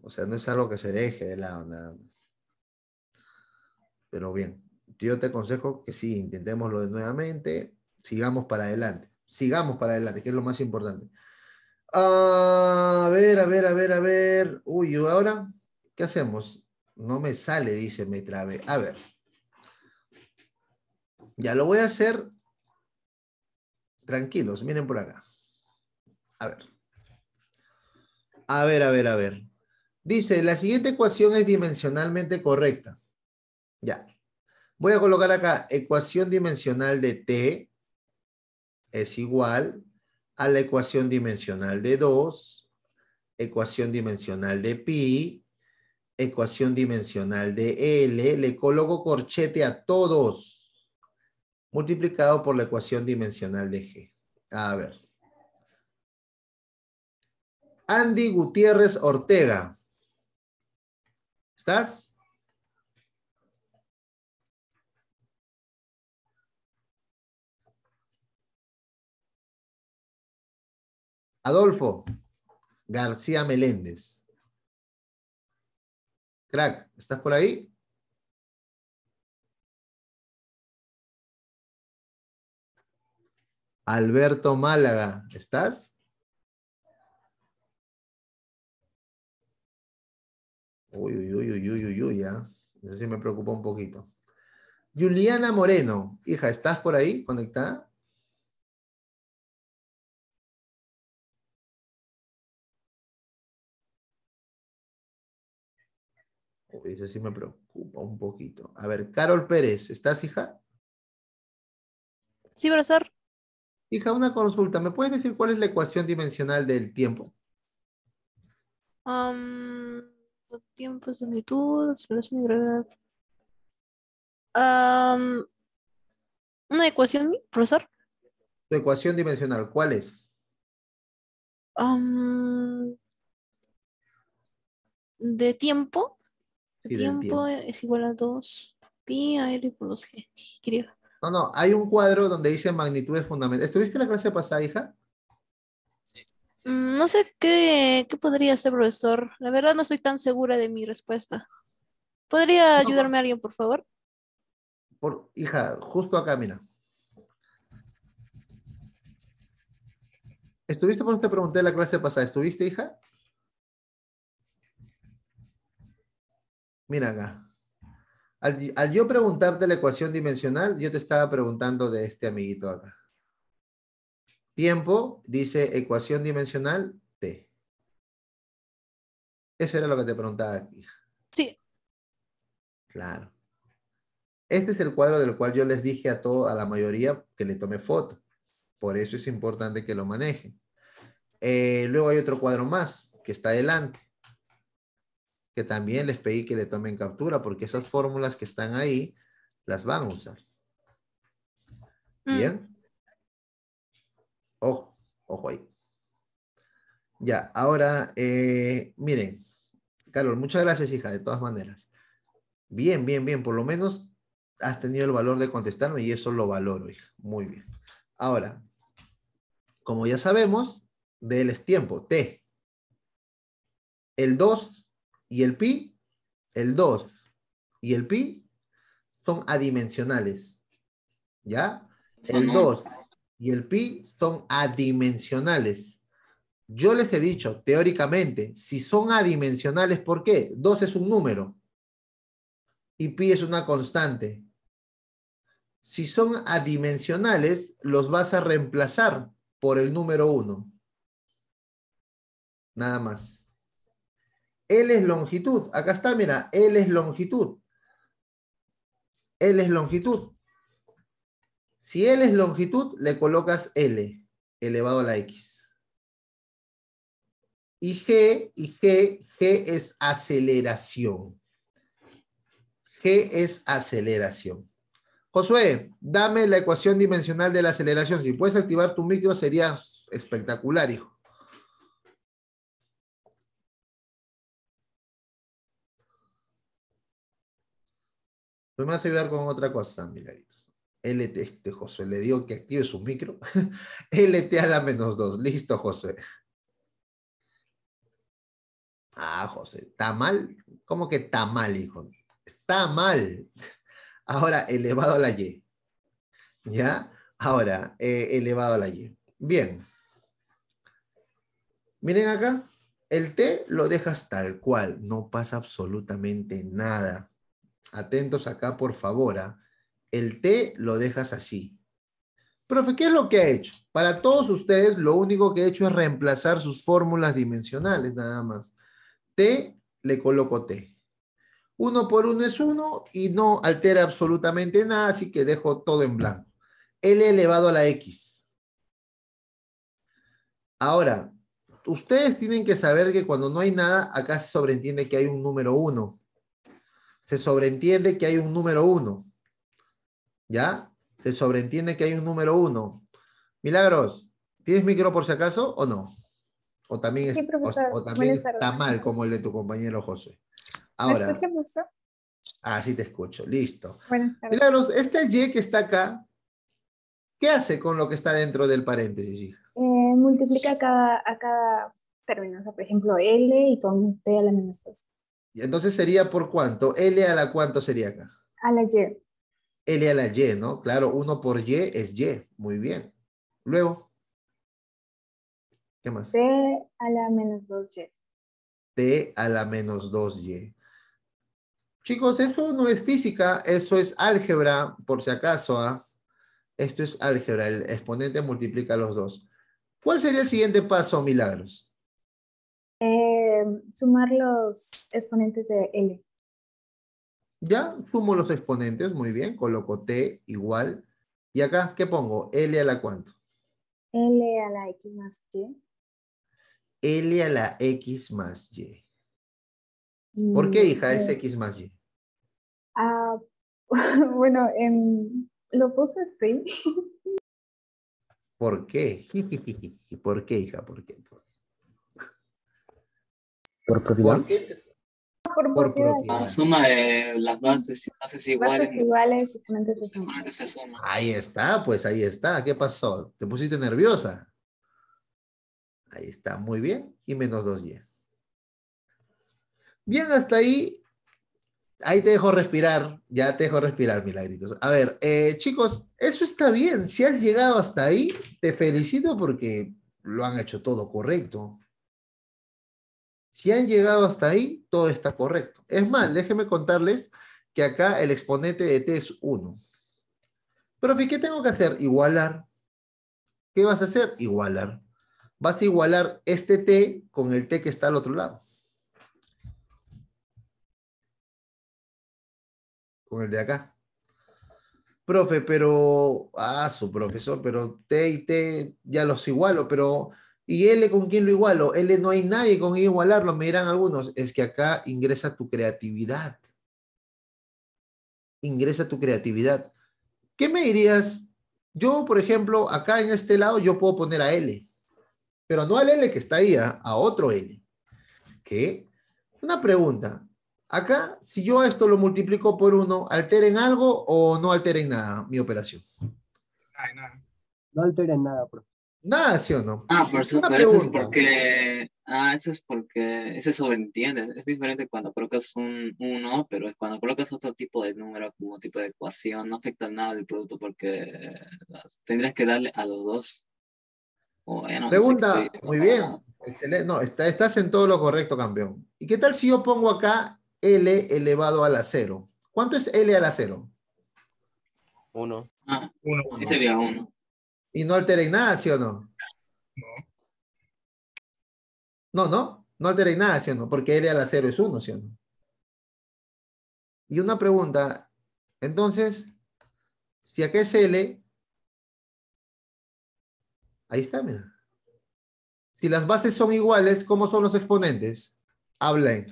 O sea, no es algo que se deje de lado, nada más. Pero bien, yo te aconsejo que sí, intentémoslo nuevamente, sigamos para adelante, sigamos para adelante, que es lo más importante. Ah, a ver, a ver, a ver, a ver. Uy, ahora, ¿qué hacemos? No me sale, dice, me trabe. A ver. Ya lo voy a hacer. Tranquilos, miren por acá. A ver. A ver, a ver, a ver. Dice, la siguiente ecuación es dimensionalmente correcta. Ya. Voy a colocar acá ecuación dimensional de t es igual a la ecuación dimensional de 2, ecuación dimensional de pi ecuación dimensional de L, le coloco corchete a todos, multiplicado por la ecuación dimensional de G. A ver. Andy Gutiérrez Ortega. ¿Estás? Adolfo García Meléndez. Crack, ¿estás por ahí? Alberto Málaga, ¿estás? Uy, uy, uy, uy, uy, uy, ya. Ah. Eso sí me preocupa un poquito. Juliana Moreno, hija, ¿estás por ahí conectada? Uy, eso sí me preocupa un poquito. A ver, Carol Pérez, ¿estás, hija? Sí, profesor. Hija, una consulta. ¿Me puedes decir cuál es la ecuación dimensional del tiempo? Um, tiempo es longitud, aceleración gravedad. Um, ¿Una ecuación, profesor? ¿Tu ecuación dimensional cuál es? Um, de tiempo. El tiempo es igual a 2 pi a r por 2g. No, no, hay un cuadro donde dice magnitudes fundamentales. ¿Estuviste en la clase pasada, hija? Sí. Mm, no sé qué, podría hacer, profesor. La verdad no estoy tan segura de mi respuesta. ¿Podría ayudarme alguien, por favor? Por, hija, justo acá, mira. ¿Estuviste cuando te pregunté la clase pasada? ¿Estuviste, hija? Mira acá. Al, yo preguntarte la ecuación dimensional, yo te estaba preguntando de este amiguito acá. Tiempo dice ecuación dimensional T. Eso era lo que te preguntaba aquí. Sí. Claro. Este es el cuadro del cual yo les dije a todo, a la mayoría que le tome foto. Por eso es importante que lo manejen. Eh, luego hay otro cuadro más que está adelante también les pedí que le tomen captura porque esas fórmulas que están ahí las van a usar. Mm. Bien. Ojo, ojo ahí. Ya, ahora, eh, miren, Carol, muchas gracias, hija, de todas maneras. Bien, bien, bien, por lo menos has tenido el valor de contestarme y eso lo valoro, hija. Muy bien. Ahora, como ya sabemos, del es tiempo, T. El 2 y el pi, el 2 y el pi son adimensionales. ¿Ya? El 2 y el pi son adimensionales. Yo les he dicho, teóricamente, si son adimensionales, ¿por qué? 2 es un número y pi es una constante. Si son adimensionales, los vas a reemplazar por el número 1. Nada más. L es longitud. Acá está, mira, L es longitud. L es longitud. Si L es longitud, le colocas L elevado a la X. Y G, y G, G es aceleración. G es aceleración. Josué, dame la ecuación dimensional de la aceleración. Si puedes activar tu micro sería espectacular, hijo. Pues me vas a ayudar con otra cosa, Milagritos. LT, este José, le digo que active su micro. LT *laughs* a la menos 2. Listo, José. Ah, José, ¿está mal? ¿Cómo que está mal, hijo? Está mal. *laughs* Ahora, elevado a la Y. ¿Ya? Ahora, eh, elevado a la Y. Bien. Miren acá, el T lo dejas tal cual, no pasa absolutamente nada atentos acá por favor, ¿ah? el T lo dejas así. Profe, ¿qué es lo que ha hecho? Para todos ustedes, lo único que he hecho es reemplazar sus fórmulas dimensionales, nada más. T, le coloco T. Uno por uno es uno y no altera absolutamente nada, así que dejo todo en blanco. L elevado a la X. Ahora, ustedes tienen que saber que cuando no hay nada, acá se sobreentiende que hay un número uno se sobreentiende que hay un número uno. ¿Ya? Se sobreentiende que hay un número uno. Milagros, ¿tienes micro por si acaso o no? O también, o también está mal como el de tu compañero José. Ahora. ¿Me Ah, sí te escucho. Listo. Milagros, este Y que está acá, ¿qué hace con lo que está dentro del paréntesis? Eh, multiplica a cada, a término. O sea, por ejemplo, L y con T a la menos entonces sería por cuánto? L a la cuánto sería acá? A la Y. L a la Y, ¿no? Claro, 1 por Y es Y. Muy bien. Luego. ¿Qué más? T a la menos 2Y. T a la menos 2Y. Chicos, esto no es física, eso es álgebra, por si acaso. a ¿ah? Esto es álgebra, el exponente multiplica los dos. ¿Cuál sería el siguiente paso, Milagros? Eh, sumar los exponentes de L. Ya, sumo los exponentes, muy bien, coloco T igual. Y acá, ¿qué pongo? L a la cuánto? L a la X más Y. L a la X más Y. Mm, ¿Por qué, hija, es eh, X más Y? Ah, *laughs* bueno, em, lo puse así. ¿Por qué? *laughs* ¿Por qué, hija? ¿Por qué? ¿Por ¿Por, por, La suma de las bases, iguales. Bases iguales, justamente se suma. Ahí está, pues ahí está. ¿Qué pasó? ¿Te pusiste nerviosa? Ahí está, muy bien. Y menos 2y. Bien, hasta ahí. Ahí te dejo respirar, ya te dejo respirar, milagritos. A ver, eh, chicos, eso está bien. Si has llegado hasta ahí, te felicito porque lo han hecho todo correcto. Si han llegado hasta ahí, todo está correcto. Es más, mm. déjenme contarles que acá el exponente de t es 1. Profe, ¿qué tengo que hacer? Igualar. ¿Qué vas a hacer? Igualar. Vas a igualar este t con el t que está al otro lado. Con el de acá. Profe, pero... Ah, su profesor, pero t y t ya los igualo, pero ¿Y L con quién lo igualo? L no hay nadie con quien igualarlo, me dirán algunos. Es que acá ingresa tu creatividad. Ingresa tu creatividad. ¿Qué me dirías? Yo, por ejemplo, acá en este lado yo puedo poner a L, pero no al L que está ahí, a, otro L. ¿Qué? Una pregunta. Acá, si yo a esto lo multiplico por uno, ¿alteren algo o no alteren nada mi operación? nada. No alteren nada, profe. Nada, ¿sí o no? Ah, por eso, pero eso es porque. Ah, eso es porque. Se sobreentiende. Es diferente cuando colocas un 1, pero es cuando colocas otro tipo de número, como tipo de ecuación, no afecta nada del producto porque tendrías que darle a los dos. Pregunta, muy bien. Excelente. No, estás en todo lo correcto, campeón. ¿Y qué tal si yo pongo acá L elevado a la 0? ¿Cuánto es L a la 0? 1. Ah, 1. sería 1. Y no alteré nada, ¿sí o no? No, no, no No alteré nada, ¿sí o no? Porque L a la 0 es 1, ¿sí o no? Y una pregunta, entonces, si acá es L, ahí está, mira. Si las bases son iguales, ¿cómo son los exponentes? Hablen.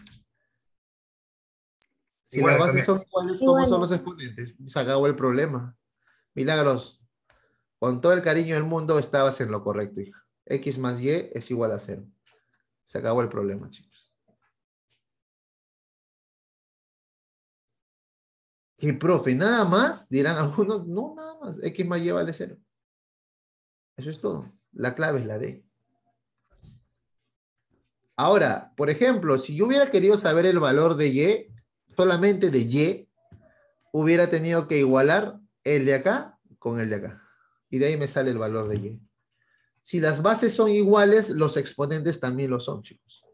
Si las bases son iguales, ¿cómo son los exponentes? Se pues, acabó el problema. Milagros, con todo el cariño del mundo, estabas en lo correcto, hija. X más Y es igual a cero. Se acabó el problema, chicos. Y profe, nada más, dirán algunos, no, nada más, X más Y vale cero. Eso es todo. La clave es la D. Ahora, por ejemplo, si yo hubiera querido saber el valor de Y, solamente de Y, hubiera tenido que igualar el de acá con el de acá. Y de ahí me sale el valor de Y. Si las bases son iguales, los exponentes también lo son, chicos.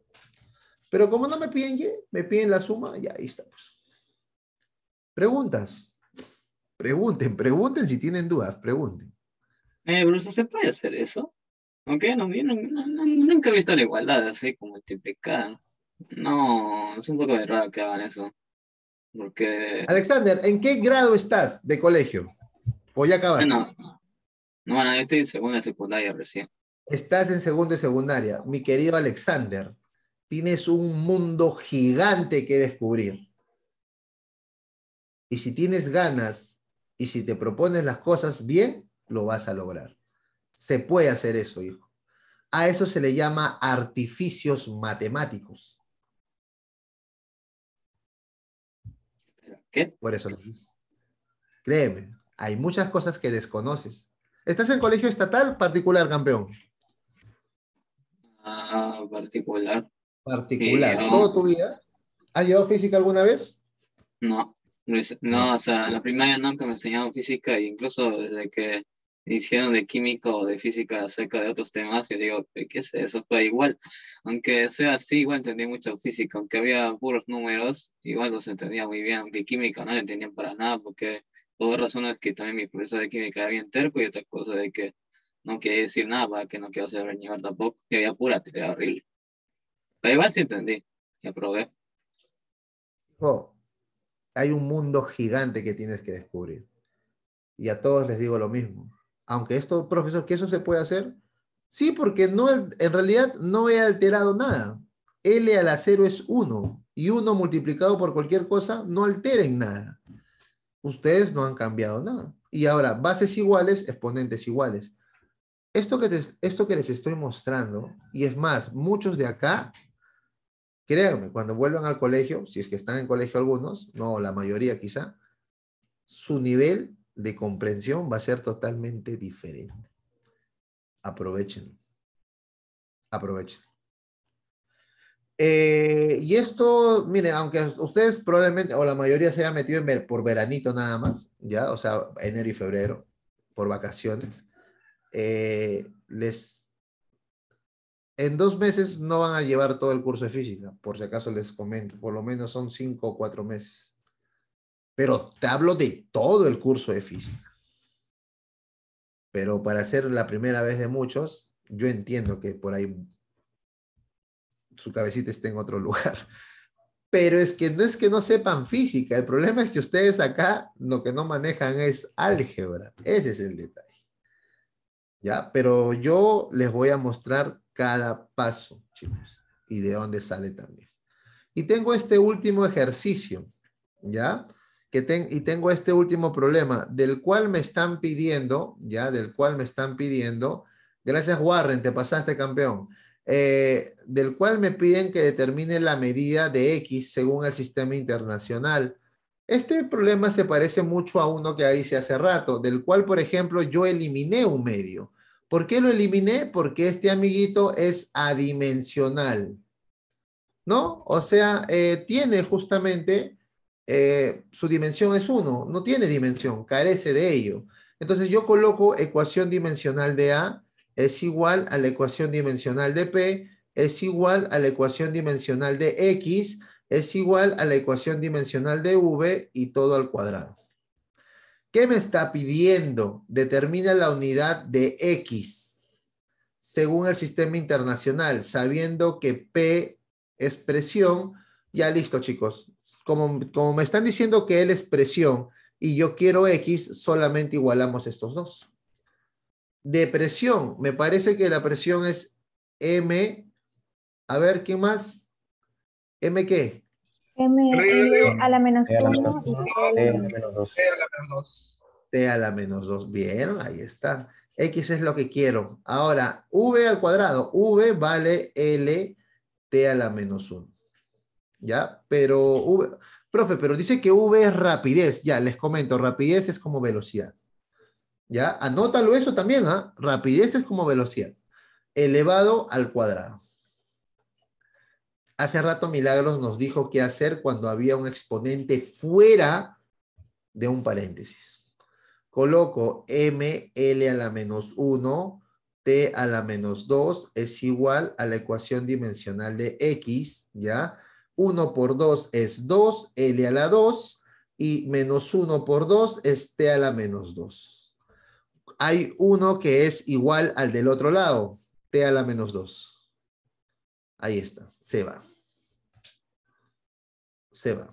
Pero como no me piden Y, me piden la suma, y ahí estamos. Pues. Preguntas. Pregunten, pregunten si tienen dudas, pregunten. Eh, Bruce, ¿se puede hacer eso? Aunque no, nunca he visto la igualdad así como multiplicada. No, es un poco de raro que hagan eso. Porque... Alexander, ¿en qué grado estás de colegio? ¿O ya acabaste? No, no, no, estoy en segunda y secundaria recién. Estás en segunda y secundaria. Mi querido Alexander, tienes un mundo gigante que descubrir. Y si tienes ganas y si te propones las cosas bien, lo vas a lograr. Se puede hacer eso, hijo. A eso se le llama artificios matemáticos. ¿Qué? Por eso. Créeme, hay muchas cosas que desconoces ¿Estás en colegio estatal, particular, campeón? Ah, particular. Particular. ¿Todo tu vida? ¿Has llevado física alguna vez? No. No, o sea, en la primaria nunca me enseñaron física, e incluso desde que hicieron de químico o de física acerca de otros temas, yo digo, ¿qué es eso? Fue igual, aunque sea así, igual entendí mucho física, aunque había puros números, igual los entendía muy bien, aunque química no le entendían para nada, porque razón razones que también mi fuerza de que me era bien terco y otra cosa de que no quería decir nada, para que no quiero el nivel tampoco, que había pura, era horrible. Pero igual sí entendí, y aprobé. hay un mundo gigante que tienes que descubrir. Y a todos les digo lo mismo. Aunque esto, profesor, que eso se puede hacer, sí, porque no, en realidad no he alterado nada. L al la es 1 y 1 multiplicado por cualquier cosa no altera en nada. Ustedes no han cambiado nada. Y ahora, bases iguales, exponentes iguales. Esto que, esto que les estoy mostrando, y es más, muchos de acá, créanme, cuando vuelvan al colegio, si es que están en colegio algunos, no la mayoría quizá, su nivel de comprensión va a ser totalmente diferente. Aprovechen. Aprovechen. Eh, y esto, miren, aunque ustedes probablemente, o la mayoría se haya metido en por veranito nada más, ya, o sea, enero y febrero, por vacaciones, eh, les, en dos meses no van a llevar todo el curso de física, por si acaso les comento, por lo menos son cinco o cuatro meses. Pero te hablo de todo el curso de física. Pero para ser la primera vez de muchos, yo entiendo que por ahí su cabecita esté en otro *laughs* lugar. Pero es que no es que no sepan física, el problema es que ustedes acá lo que no manejan es álgebra, ese es el detalle. ¿Ya? Pero yo les voy a mostrar cada paso, chicos, y de dónde sale también. Y tengo este último ejercicio, ¿ya? Que ten, y tengo este último problema, del cual me están pidiendo, ¿ya? Del cual me están pidiendo. Gracias, Warren, te pasaste campeón. Eh, del cual me piden que determine la medida de X según el sistema internacional. Este problema se parece mucho a uno que hice hace rato, del cual, por ejemplo, yo eliminé un medio. ¿Por qué lo eliminé? Porque este amiguito es adimensional. ¿No? O sea, eh, tiene justamente, eh, su dimensión es 1, no tiene dimensión, carece de ello. Entonces yo coloco ecuación dimensional de A es igual a la ecuación dimensional de P, es igual a la ecuación dimensional de X, es igual a la ecuación dimensional de V y todo al cuadrado. ¿Qué me está pidiendo? Determina la unidad de X según el sistema internacional, sabiendo que P es presión. Ya listo, chicos. Como, me están diciendo que L es presión y yo quiero X, solamente igualamos estos dos de presión. Me parece que la presión es M. A ver, ¿qué más? ¿M qué? M, a la menos 1 y T a la menos 2. T a la menos 2. Bien, ahí está. X es lo que quiero. Ahora, V al cuadrado. V vale L, T a la menos 1. ¿Ya? Pero Profe, pero dice que V es rapidez. Ya, les comento. Rapidez es como velocidad. ¿Ya? Anótalo eso también, ¿ah? Rapidez es como velocidad. Elevado al cuadrado. Hace rato Milagros nos dijo qué hacer cuando había un exponente fuera de un paréntesis. Coloco ml a la menos 1, t a la menos 2 es igual a la ecuación dimensional de x, ¿ya? 1 por 2 es 2, l a la 2, y menos 1 por 2 es t a la menos 2 hay uno que es igual al del otro lado, t a la menos 2. Ahí está, se va. Se va.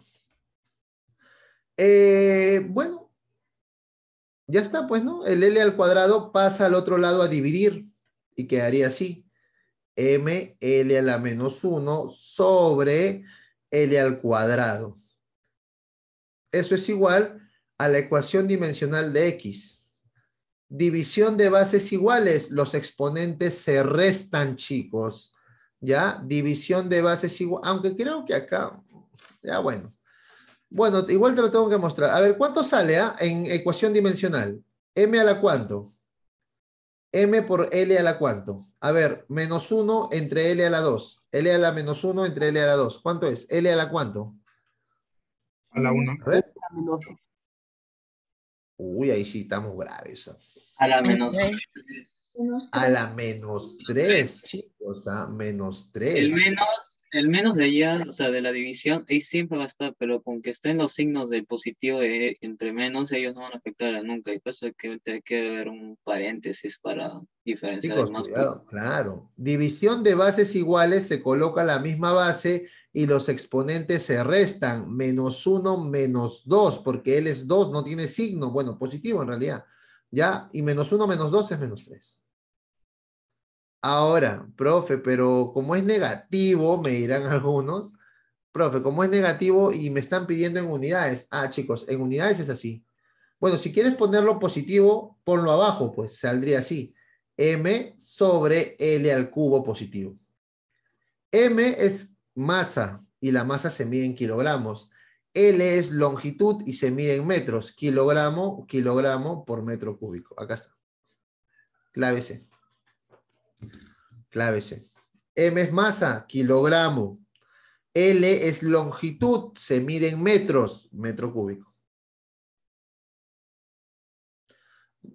Eh, bueno, ya está, pues, ¿no? El L al cuadrado pasa al otro lado a dividir y quedaría así. M, L a la menos 1 sobre L al cuadrado. Eso es igual a la ecuación dimensional de X. División de bases iguales, los exponentes se restan, chicos. ¿Ya? División de bases iguales aunque creo que acá, ya bueno. Bueno, igual te lo tengo que mostrar. A ver, ¿cuánto sale ah, en ecuación dimensional? ¿M a la cuánto? M por L a la cuánto. A ver, menos 1 entre L a la 2. L a la menos 1 entre L a la 2. ¿Cuánto es? L a la cuánto? A la 1. A ver. Uy, ahí sí estamos graves. A la menos tres. A la menos tres, chicos, a ¿ah? menos tres. El menos, de allá, o sea, de la división, ahí siempre va a estar, pero con que estén los signos del positivo eh, entre menos, ellos no van a afectar nunca. Y por eso hay que, hay que haber un paréntesis para diferenciar más. claro. División de bases iguales, se coloca la misma base y los exponentes se restan, menos 1, menos 2, porque él es 2, no tiene signo, bueno, positivo en realidad, ¿ya? Y menos 1 menos 2 es menos 3. Ahora, profe, pero como es negativo, me dirán *laughs* algunos, profe, como es negativo y me están pidiendo en unidades, ah, chicos, en unidades es así. Bueno, si quieres ponerlo positivo, ponlo abajo, pues saldría así. M sobre L al cubo positivo. M es masa y la masa se mide en kilogramos. L es longitud y se mide en metros, kilogramo, kilogramo por metro cúbico. Acá está. Clave C. M es masa, kilogramo. L es longitud, se mide en metros, metro cúbico.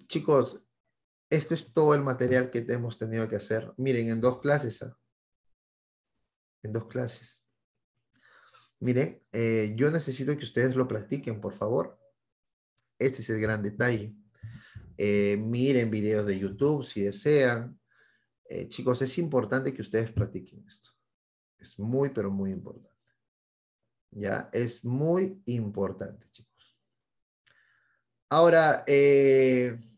Chicos, esto es todo el material que hemos tenido que hacer. Miren, en dos clases. ¿ah? en dos clases. Miren, eh, yo necesito que ustedes lo practiquen, por favor. Este es el gran detalle. Eh, miren videos de YouTube si desean. Eh, chicos, es importante que ustedes practiquen esto. Es muy, pero muy importante. Ya, es muy importante, chicos. Ahora, eh,